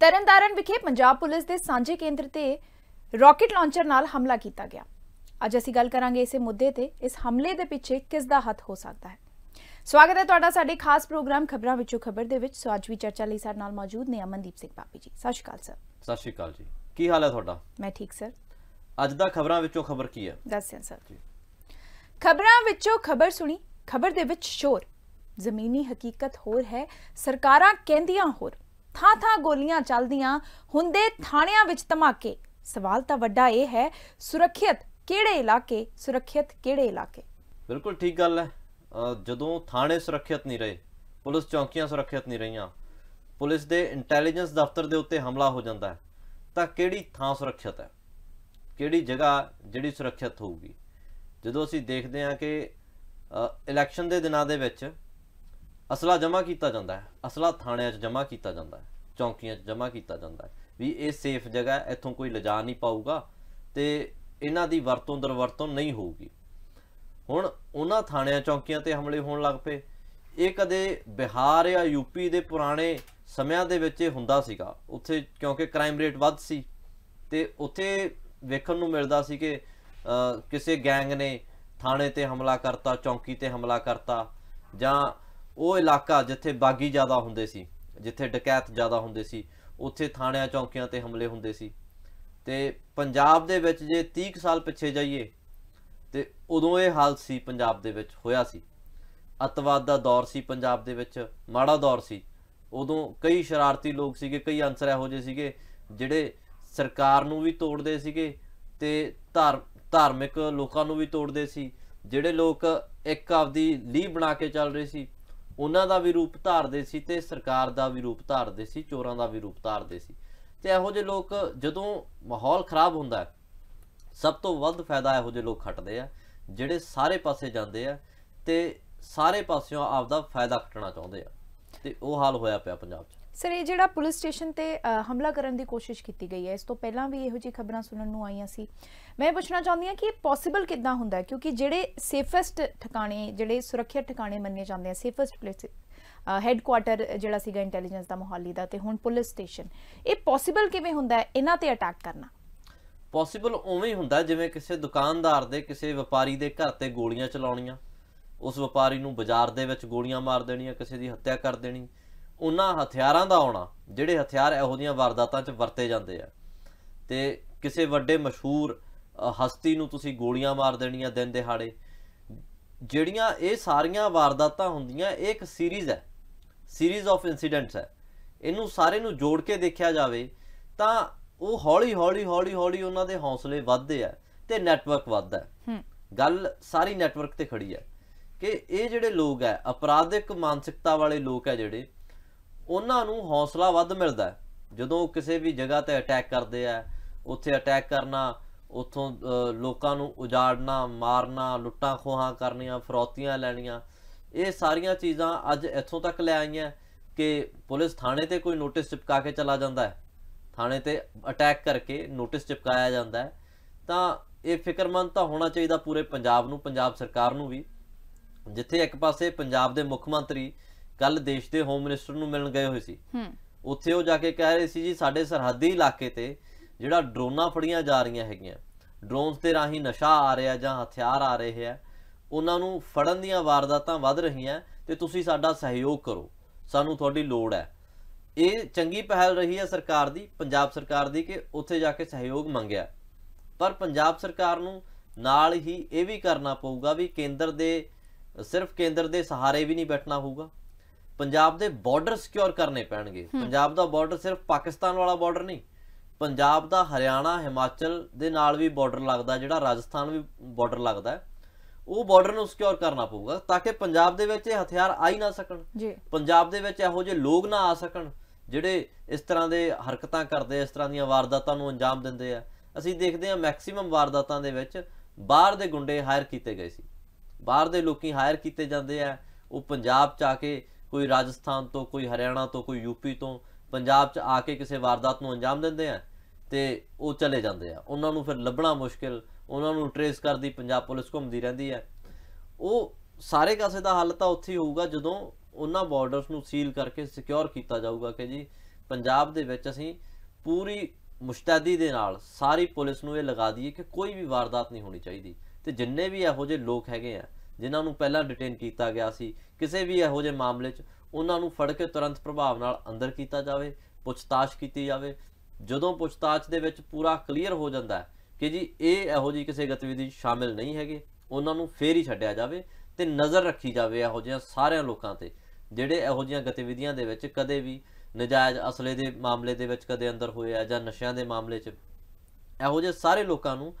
ਤਰਨਤਾਰਨ ਵਿਖੇ ਪੰਜਾਬ ਪੁਲਿਸ ਦੇ ਸਾਂਝੇ ਕੇਂਦਰ ਤੇ ਰਾਕਟ ਲਾਂਚਰ ਨਾਲ ਹਮਲਾ ਕੀਤਾ ਗਿਆ ਅੱਜ ਅਸੀਂ ਗੱਲ ਕਰਾਂਗੇ ਇਸੇ ਮੁੱਦੇ ਤੇ ਇਸ ਹਮਲੇ ਦੇ ਪਿੱਛੇ ਕਿਸ ਦਾ ਹੱਥ ਹੋ ਸਕਦਾ ਹੈ ਸਵਾਗਤ ਹੈ ਤੁਹਾਡਾ ਸਾਡੇ ਖਾਸ ਪ੍ਰੋਗਰਾਮ ਖਬਰਾਂ ਵਿੱਚੋਂ ਖਬਰ ਦੇ ਵਿੱਚ ਸੋ ਅੱਜ ਵੀ ਚਰਚਾ ਲਈ ਸਾਡੇ ਨਾਲ ਮੌਜੂਦ ਨੇ ਅਮਨਦੀਪ ਸਿੰਘ ਪਾਪੀ ਜੀ ਸਤਿ ਸ਼੍ਰੀ ਅਕਾਲ ਸਰ ਸਤਿ ਸ਼੍ਰੀ ਅਕਾਲ ਜੀ ਕੀ ਹਾਲ ਹੈ ਤੁਹਾਡਾ ਮੈਂ ਠੀਕ ਸਰ ਅੱਜ ਦਾ ਖਬਰਾਂ ਵਿੱਚੋਂ ਖਬਰ ਕੀ ਹੈ ਦੱਸਿਆ ਸਰ ਖਬਰਾਂ ਵਿੱਚੋਂ ਖਬਰ ਸੁਣੀ ਖਬਰ ਦੇ ਵਿੱਚ ਸ਼ੋਰ ਜ਼ਮੀਨੀ ਹਕੀਕਤ ਹੋਰ ਹੈ ਸਰਕਾਰਾਂ ਕਹਿੰਦੀਆਂ ਹੋਰ ਥਾਂ ਥਾਂ ਗੋਲੀਆਂ ਚੱਲਦੀਆਂ ਹੁੰਦੇ ਥਾਣਿਆਂ ਵਿੱਚ ਧਮਾਕੇ ਸਵਾਲ ਤਾਂ ਵੱਡਾ ਇਹ ਹੈ ਸੁਰੱਖਿਅਤ ਕਿਹੜੇ ਇਲਾਕੇ ਸੁਰੱਖਿਅਤ ਕਿਹੜੇ ਇਲਾਕੇ ਬਿਲਕੁਲ ਠੀਕ ਗੱਲ ਹੈ ਜਦੋਂ ਥਾਣੇ ਸੁਰੱਖਿਅਤ ਨਹੀਂ ਰਹੇ ਪੁਲਿਸ ਚੌਕੀਆਂ ਸੁਰੱਖਿਅਤ ਨਹੀਂ ਰਹੀਆਂ ਪੁਲਿਸ ਦੇ ਇੰਟੈਲੀਜੈਂਸ ਦਫ਼ਤਰ ਦੇ ਉੱਤੇ ਹਮਲਾ ਹੋ ਜਾਂਦਾ ਹੈ ਤਾਂ ਕਿਹੜੀ ਥਾਂ ਸੁਰੱਖਿਅਤ ਹੈ ਕਿਹੜੀ ਜਗ੍ਹਾ ਜਿਹੜੀ ਸੁਰੱਖਿਅਤ ਹੋਊਗੀ ਜਦੋਂ ਅਸੀਂ ਦੇਖਦੇ ਹਾਂ ਕਿ ਇਲੈਕਸ਼ਨ ਦੇ ਦਿਨਾਂ ਦੇ ਵਿੱਚ ਅਸਲਾ ਜਮ੍ਹਾਂ ਕੀਤਾ ਜਾਂਦਾ ਹੈ ਅਸਲਾ ਥਾਣਿਆਂ 'ਚ ਜਮ੍ਹਾਂ ਕੀਤਾ ਜਾਂਦਾ ਹੈ ਚੌਂਕੀਆਂ 'ਚ ਜਮ੍ਹਾਂ ਕੀਤਾ ਜਾਂਦਾ ਹੈ ਵੀ ਇਹ ਸੇਫ ਜਗ੍ਹਾ ਇੱਥੋਂ ਕੋਈ ਲਿਜਾ ਨਹੀਂ ਪਾਊਗਾ ਤੇ ਇਹਨਾਂ ਦੀ ਵਰਤੋਂ ਦਰਵਰਤੋਂ ਨਹੀਂ ਹੋਊਗੀ ਹੁਣ ਉਹਨਾਂ ਥਾਣਿਆਂ ਚੌਂਕੀਆਂ ਤੇ ਹਮਲੇ ਹੋਣ ਲੱਗ ਪਏ ਇਹ ਕਦੇ ਬਿਹਾਰ ਜਾਂ ਯੂਪੀ ਦੇ ਪੁਰਾਣੇ ਸਮਿਆਂ ਦੇ ਵਿੱਚ ਇਹ ਹੁੰਦਾ ਸੀਗਾ ਉੱਥੇ ਕਿਉਂਕਿ ਕ੍ਰਾਈਮ ਰੇਟ ਵੱਧ ਸੀ ਤੇ ਉੱਥੇ ਵੇਖਣ ਨੂੰ ਮਿਲਦਾ ਸੀ ਕਿ ਕਿਸੇ ਗੈਂਗ ਨੇ ਥਾਣੇ ਤੇ ਹਮਲਾ ਕਰਤਾ ਚੌਂਕੀ ਤੇ ਹਮਲਾ ਕਰਤਾ ਜਾਂ ਉਹ ਇਲਾਕਾ ਜਿੱਥੇ ਬਾਗੀ ਜ਼ਿਆਦਾ ਹੁੰਦੇ ਸੀ ਜਿੱਥੇ ਡਕੈਤ ਜ਼ਿਆਦਾ ਹੁੰਦੇ ਸੀ ਉੱਥੇ ਥਾਣਿਆਂ ਚੌਂਕੀਆਂ ਤੇ ਹਮਲੇ ਹੁੰਦੇ ਸੀ ਤੇ ਪੰਜਾਬ ਦੇ ਵਿੱਚ ਜੇ 30 ਸਾਲ ਪਿੱਛੇ ਜਾਈਏ ਤੇ ਉਦੋਂ ਇਹ ਹਾਲ ਸੀ ਪੰਜਾਬ ਦੇ ਵਿੱਚ ਹੋਇਆ ਸੀ ਅਤਵਾਦ ਦਾ ਦੌਰ ਸੀ ਪੰਜਾਬ ਦੇ ਵਿੱਚ ਮਾੜਾ ਦੌਰ ਸੀ ਉਦੋਂ ਕਈ ਸ਼ਰਾਰਤੀ ਲੋਕ ਸੀਗੇ ਕਈ ਅੰਸਰ ਇਹੋ ਜਿਹੇ ਸੀਗੇ ਜਿਹੜੇ ਸਰਕਾਰ ਨੂੰ ਵੀ ਤੋੜਦੇ ਸੀਗੇ ਤੇ ਧਾਰਮਿਕ ਲੋਕਾਂ ਨੂੰ ਵੀ ਤੋੜਦੇ ਸੀ ਜਿਹੜੇ ਲੋਕ ਇੱਕ ਆਪਦੀ ਲੀਹ ਬਣਾ ਕੇ ਚੱਲ ਰਹੇ ਸੀ ਉਹਨਾਂ ਦਾ ਵੀ ਰੂਪ ਧਾਰਦੇ ਸੀ ਤੇ ਸਰਕਾਰ ਦਾ ਵੀ ਰੂਪ ਧਾਰਦੇ ਸੀ ਚੋਰਾਂ ਦਾ ਵੀ ਰੂਪ ਧਾਰਦੇ ਸੀ ਤੇ ਇਹੋ ਜਿਹੇ ਲੋਕ ਜਦੋਂ ਮਾਹੌਲ ਖਰਾਬ ਹੁੰਦਾ ਹੈ ਸਭ ਤੋਂ ਵੱਧ ਫਾਇਦਾ ਇਹੋ ਜਿਹੇ ਲੋਕ ਖੱਟਦੇ ਆ ਜਿਹੜੇ ਸਾਰੇ ਪਾਸੇ ਜਾਂਦੇ ਆ ਤੇ ਸਾਰੇ ਪਾਸਿਓਂ ਆਪਦਾ ਫਾਇਦਾ ਖਟਣਾ ਚਾਹੁੰਦੇ ਆ ਤੇ ਉਹ ਹਾਲ ਹੋਇਆ ਪਿਆ ਪੰਜਾਬ 'ਚ ਸਰ ਇਹ ਜਿਹੜਾ ਪੁਲਿਸ ਸਟੇਸ਼ਨ ਤੇ ਹਮਲਾ ਕਰਨ ਦੀ ਕੋਸ਼ਿਸ਼ ਕੀਤੀ ਗਈ ਹੈ ਇਸ ਤੋਂ ਪਹਿਲਾਂ ਵੀ ਇਹੋ ਜਿਹੀ ਖਬਰਾਂ ਸੁਣਨ ਨੂੰ ਆਈਆਂ ਸੀ ਮੈਂ ਪੁੱਛਣਾ ਚਾਹੁੰਦੀ ਹਾਂ ਕਿ ਇਹ ਪੋਸੀਬਲ ਕਿੱਦਾਂ ਹੁੰਦਾ ਕਿਉਂਕਿ ਜਿਹੜੇ ਸੇਫੈਸਟ ਠਿਕਾਣੇ ਜਿਹੜੇ ਸੁਰੱਖਿਅਤ ਠਿਕਾਣੇ ਮੰਨੇ ਜਾਂਦੇ ਆ ਸੇਫੈਸਟ ਪਲੇਸ ਹੈੱਡਕੁਆਟਰ ਜਿਹੜਾ ਸੀਗਾ ਇੰਟੈਲੀਜੈਂਸ ਦਾ ਮੋਹਾਲੀ ਦਾ ਤੇ ਹੁਣ ਪੁਲਿਸ ਸਟੇਸ਼ਨ ਇਹ ਪੋਸੀਬਲ ਕਿਵੇਂ ਹੁੰਦਾ ਹੈ ਇਹਨਾਂ ਤੇ ਅਟੈਕ ਕਰਨਾ ਪੋਸੀਬਲ ਉਵੇਂ ਹੀ ਹੁੰਦਾ ਜਿਵੇਂ ਕਿਸੇ ਦੁਕਾਨਦਾਰ ਦੇ ਕਿਸੇ ਵਪਾਰੀ ਦੇ ਘਰ ਤੇ ਗੋਲੀਆਂ ਚਲਾਉਣੀਆਂ ਉਸ ਵਪਾਰੀ ਨੂੰ ਬਾਜ਼ਾਰ ਦੇ ਵਿੱਚ ਗੋਲੀਆਂ ਮਾਰ ਦੇਣੀਆਂ ਕਿਸੇ ਦੀ ਹੱਤਿਆ ਕਰ ਦੇਣੀ ਉਹਨਾਂ ਹਥਿਆਰਾਂ ਦਾ ਆਉਣਾ ਜਿਹੜੇ ਹਥਿਆਰ ਇਹੋ ਦੀਆਂ ਵਾਰਦਾਤਾਂ 'ਚ ਵਰਤੇ ਜਾਂਦੇ ਆ ਤੇ ਕਿਸੇ ਵੱਡੇ ਮਸ਼ਹੂਰ ਹਸਤੀ ਨੂੰ ਤੁਸੀਂ ਗੋਲੀਆਂ ਮਾਰ ਦੇਣੀਆਂ ਦਿਨ ਦਿਹਾੜੇ ਜਿਹੜੀਆਂ ਇਹ ਸਾਰੀਆਂ ਵਾਰਦਾਤਾਂ ਹੁੰਦੀਆਂ ਇਹ ਇੱਕ ਸੀਰੀਜ਼ ਹੈ ਸੀਰੀਜ਼ ਆਫ ਇਨਸੀਡੈਂਟਸ ਹੈ ਇਹਨੂੰ ਸਾਰੇ ਨੂੰ ਜੋੜ ਕੇ ਦੇਖਿਆ ਜਾਵੇ ਤਾਂ ਉਹ ਹੌਲੀ ਹੌਲੀ ਹੌਲੀ ਹੌਲੀ ਉਹਨਾਂ ਦੇ ਹੌਸਲੇ ਵੱਧਦੇ ਆ ਤੇ ਨੈਟਵਰਕ ਵੱਧਦਾ ਹੈ ਗੱਲ ਸਾਰੀ ਨੈਟਵਰਕ ਤੇ ਖੜੀ ਹੈ ਕਿ ਇਹ ਜਿਹੜੇ ਲੋਕ ਹੈ ਅਪਰਾਧਿਕ ਮਾਨਸਿਕਤਾ ਵਾਲੇ ਲੋਕ ਹੈ ਜਿਹੜੇ ਉਹਨਾਂ ਨੂੰ ਹੌਸਲਾ ਵੱਧ ਮਿਲਦਾ ਜਦੋਂ ਉਹ ਕਿਸੇ ਵੀ ਜਗ੍ਹਾ ਤੇ ਅਟੈਕ ਕਰਦੇ ਆ ਉੱਥੇ ਅਟੈਕ ਕਰਨਾ ਉਥੋਂ ਲੋਕਾਂ ਨੂੰ ਉਜਾੜਨਾ ਮਾਰਨਾ ਲੁੱਟਾਂ ਖੋਹਾਂ ਕਰਨੀਆਂ ਫਰੌਤੀਆਂ ਲੈਣੀਆਂ ਇਹ ਸਾਰੀਆਂ ਚੀਜ਼ਾਂ ਅੱਜ ਇੱਥੋਂ ਤੱਕ ਲੈ ਆਈਆਂ ਕਿ ਪੁਲਿਸ ਥਾਣੇ ਤੇ ਕੋਈ ਨੋਟਿਸ ਚਿਪਕਾ ਕੇ ਚਲਾ ਜਾਂਦਾ ਹੈ ਥਾਣੇ ਤੇ ਅਟੈਕ ਕਰਕੇ ਨੋਟਿਸ ਚਿਪਕਾਇਆ ਜਾਂਦਾ ਹੈ ਤਾਂ ਇਹ ਫਿਕਰਮੰਦ ਤਾਂ ਹੋਣਾ ਚਾਹੀਦਾ ਪੂਰੇ ਪੰਜਾਬ ਨੂੰ ਪੰਜਾਬ ਸਰਕਾਰ ਨੂੰ ਵੀ ਜਿੱਥੇ ਇੱਕ ਪਾਸੇ ਪੰਜਾਬ ਦੇ ਮੁੱਖ ਮੰਤਰੀ ਕੱਲ ਦੇਸ਼ ਦੇ ਹੋਮ ਮਿਨਿਸਟਰ ਨੂੰ ਮਿਲਣ ਗਏ ਹੋਏ ਸੀ ਉੱਥੇ ਉਹ ਜਾ ਕੇ ਕਹਿ ਰਹੇ ਸੀ ਜੀ ਸਾਡੇ ਸਰਹੱਦੀ ਇਲਾਕੇ ਤੇ ਜਿਹੜਾ ਡਰੋਨਾਂ ਫੜੀਆਂ ਜਾ ਰਹੀਆਂ ਹੈਗੀਆਂ ਡਰੋਨਸ ਤੇ ਰਾਹੀਂ ਨਸ਼ਾ ਆ ਰਿਹਾ ਜਾਂ ਹਥਿਆਰ ਆ ਰਹੇ ਆ ਉਹਨਾਂ ਨੂੰ ਫੜਨ ਦੀਆਂ ਵਾਰਦਾਤਾਂ ਵੱਧ ਰਹੀਆਂ ਤੇ ਤੁਸੀਂ ਸਾਡਾ ਸਹਿਯੋਗ ਕਰੋ ਸਾਨੂੰ ਤੁਹਾਡੀ ਲੋੜ ਹੈ ਇਹ ਚੰਗੀ ਪਹਿਲ ਰਹੀ ਹੈ ਸਰਕਾਰ ਦੀ ਪੰਜਾਬ ਸਰਕਾਰ ਦੀ ਕਿ ਉੱਥੇ ਜਾ ਕੇ ਸਹਿਯੋਗ ਮੰਗਿਆ ਪਰ ਪੰਜਾਬ ਸਰਕਾਰ ਨੂੰ ਨਾਲ ਹੀ ਇਹ ਵੀ ਕਰਨਾ ਪਊਗਾ ਵੀ ਕੇਂਦਰ ਦੇ ਸਿਰਫ ਕੇਂਦਰ ਦੇ ਸਹਾਰੇ ਵੀ ਨਹੀਂ ਬੈਠਣਾ ਹੋਊਗਾ ਪੰਜਾਬ ਦੇ ਬਾਰਡਰ ਸਿਕਿਉਰ ਕਰਨੇ ਪੈਣਗੇ ਪੰਜਾਬ ਦਾ ਬਾਰਡਰ ਸਿਰਫ ਪਾਕਿਸਤਾਨ ਵਾਲਾ ਬਾਰਡਰ ਨਹੀਂ ਪੰਜਾਬ ਦਾ ਹਰਿਆਣਾ ਹਿਮਾਚਲ ਦੇ ਨਾਲ ਵੀ ਬਾਰਡਰ ਲੱਗਦਾ ਜਿਹੜਾ ਰਾਜਸਥਾਨ ਵੀ ਬਾਰਡਰ ਲੱਗਦਾ ਉਹ ਬਾਰਡਰ ਨੂੰ ਸਿਕਿਉਰ ਕਰਨਾ ਪਊਗਾ ਤਾਂ ਕਿ ਪੰਜਾਬ ਦੇ ਵਿੱਚ ਇਹ ਹਥਿਆਰ ਆ ਹੀ ਨਾ ਸਕਣ ਪੰਜਾਬ ਦੇ ਵਿੱਚ ਇਹੋ ਜਿਹੇ ਲੋਕ ਨਾ ਆ ਸਕਣ ਜਿਹੜੇ ਇਸ ਤਰ੍ਹਾਂ ਦੇ ਹਰਕਤਾਂ ਕਰਦੇ ਇਸ ਤਰ੍ਹਾਂ ਦੀਆਂ ਵਾਰਦਾਤਾਂ ਨੂੰ ਅੰਜਾਮ ਦਿੰਦੇ ਆ ਅਸੀਂ ਦੇਖਦੇ ਆ ਮੈਕਸਿਮਮ ਵਾਰਦਾਤਾਂ ਦੇ ਵਿੱਚ ਬਾਹਰ ਦੇ ਗੁੰਡੇ ਹਾਇਰ ਕੀਤੇ ਗਏ ਸੀ ਬਾਹਰ ਦੇ ਲੋਕੀ ਹਾਇਰ ਕੀਤੇ ਜਾਂਦੇ ਆ ਉਹ ਪੰਜਾਬ ਚ ਆ ਕੇ ਕੋਈ ਰਾਜਸਥਾਨ ਤੋਂ ਕੋਈ ਹਰਿਆਣਾ ਤੋਂ ਕੋਈ ਯੂਪੀ ਤੋਂ ਪੰਜਾਬ ਚ ਆ ਕੇ ਕਿਸੇ ਵਾਰਦਾਤ ਨੂੰ ਅੰਜਾਮ ਦਿੰਦੇ ਆ ਤੇ ਉਹ ਚਲੇ ਜਾਂਦੇ ਆ ਉਹਨਾਂ ਨੂੰ ਫਿਰ ਲੱਭਣਾ ਮੁਸ਼ਕਿਲ ਉਹਨਾਂ ਨੂੰ ਟ੍ਰੇਸ ਕਰਦੀ ਪੰਜਾਬ ਪੁਲਿਸ ਘੁੰਮਦੀ ਰਹਿੰਦੀ ਹੈ ਉਹ ਸਾਰੇ ਕਾਸੇ ਦਾ ਹੱਲ ਤਾਂ ਉੱਥੇ ਹੀ ਹੋਊਗਾ ਜਦੋਂ ਉਹਨਾਂ ਬਾਰਡਰਸ ਨੂੰ ਸੀਲ ਕਰਕੇ ਸਿਕਿਉਰ ਕੀਤਾ ਜਾਊਗਾ ਕਿ ਜੀ ਪੰਜਾਬ ਦੇ ਵਿੱਚ ਅਸੀਂ ਪੂਰੀ ਮੁਸ਼ਤਾਦੀ ਦੇ ਨਾਲ ਸਾਰੀ ਪੁਲਿਸ ਨੂੰ ਇਹ ਲਗਾ ਦਈਏ ਕਿ ਕੋਈ ਵੀ ਵਾਰਦਾਤ ਨਹੀਂ ਹੋਣੀ ਚਾਹੀਦੀ ਤੇ ਜਿੰਨੇ ਵੀ ਇਹੋ ਜਿਹੇ ਲੋਕ ਹੈਗੇ ਆ ਜਿਨ੍ਹਾਂ ਨੂੰ ਪਹਿਲਾਂ ਡਿਟੇਨ ਕੀਤਾ ਗਿਆ ਸੀ ਕਿਸੇ ਵੀ ਇਹੋ ਜਿਹੇ ਮਾਮਲੇ 'ਚ ਉਹਨਾਂ ਨੂੰ ਫੜ ਕੇ ਤੁਰੰਤ ਪ੍ਰਭਾਵ ਨਾਲ ਅੰਦਰ ਕੀਤਾ ਜਾਵੇ ਪੁੱਛਤਾਛ ਕੀਤੀ ਜਾਵੇ ਜਦੋਂ ਪੁੱਛਤਾਛ ਦੇ ਵਿੱਚ ਪੂਰਾ ਕਲੀਅਰ ਹੋ ਜਾਂਦਾ ਹੈ ਕਿ ਜੀ ਇਹ ਇਹੋ ਜੀ ਕਿਸੇ ਗਤੀਵਿਧੀ ਸ਼ਾਮਿਲ ਨਹੀਂ ਹੈਗੇ ਉਹਨਾਂ ਨੂੰ ਫੇਰ ਹੀ ਛੱਡਿਆ ਜਾਵੇ ਤੇ ਨਜ਼ਰ ਰੱਖੀ ਜਾਵੇ ਇਹੋ ਜਿਹੇ ਸਾਰਿਆਂ ਲੋਕਾਂ ਤੇ ਜਿਹੜੇ ਇਹੋ ਜਿਹੀਆਂ ਗਤੀਵਿਧੀਆਂ ਦੇ ਵਿੱਚ ਕਦੇ ਵੀ ਨਜਾਇਜ਼ ਅਸਲੇ ਦੇ ਮਾਮਲੇ ਦੇ ਵਿੱਚ ਕਦੇ ਅੰਦਰ ਹੋਏ ਆ ਜਾਂ ਨਸ਼ਿਆਂ ਦੇ ਮਾਮਲੇ 'ਚ ਇਹੋ ਜਿਹੇ ਸਾਰੇ ਲੋਕਾਂ ਨੂੰ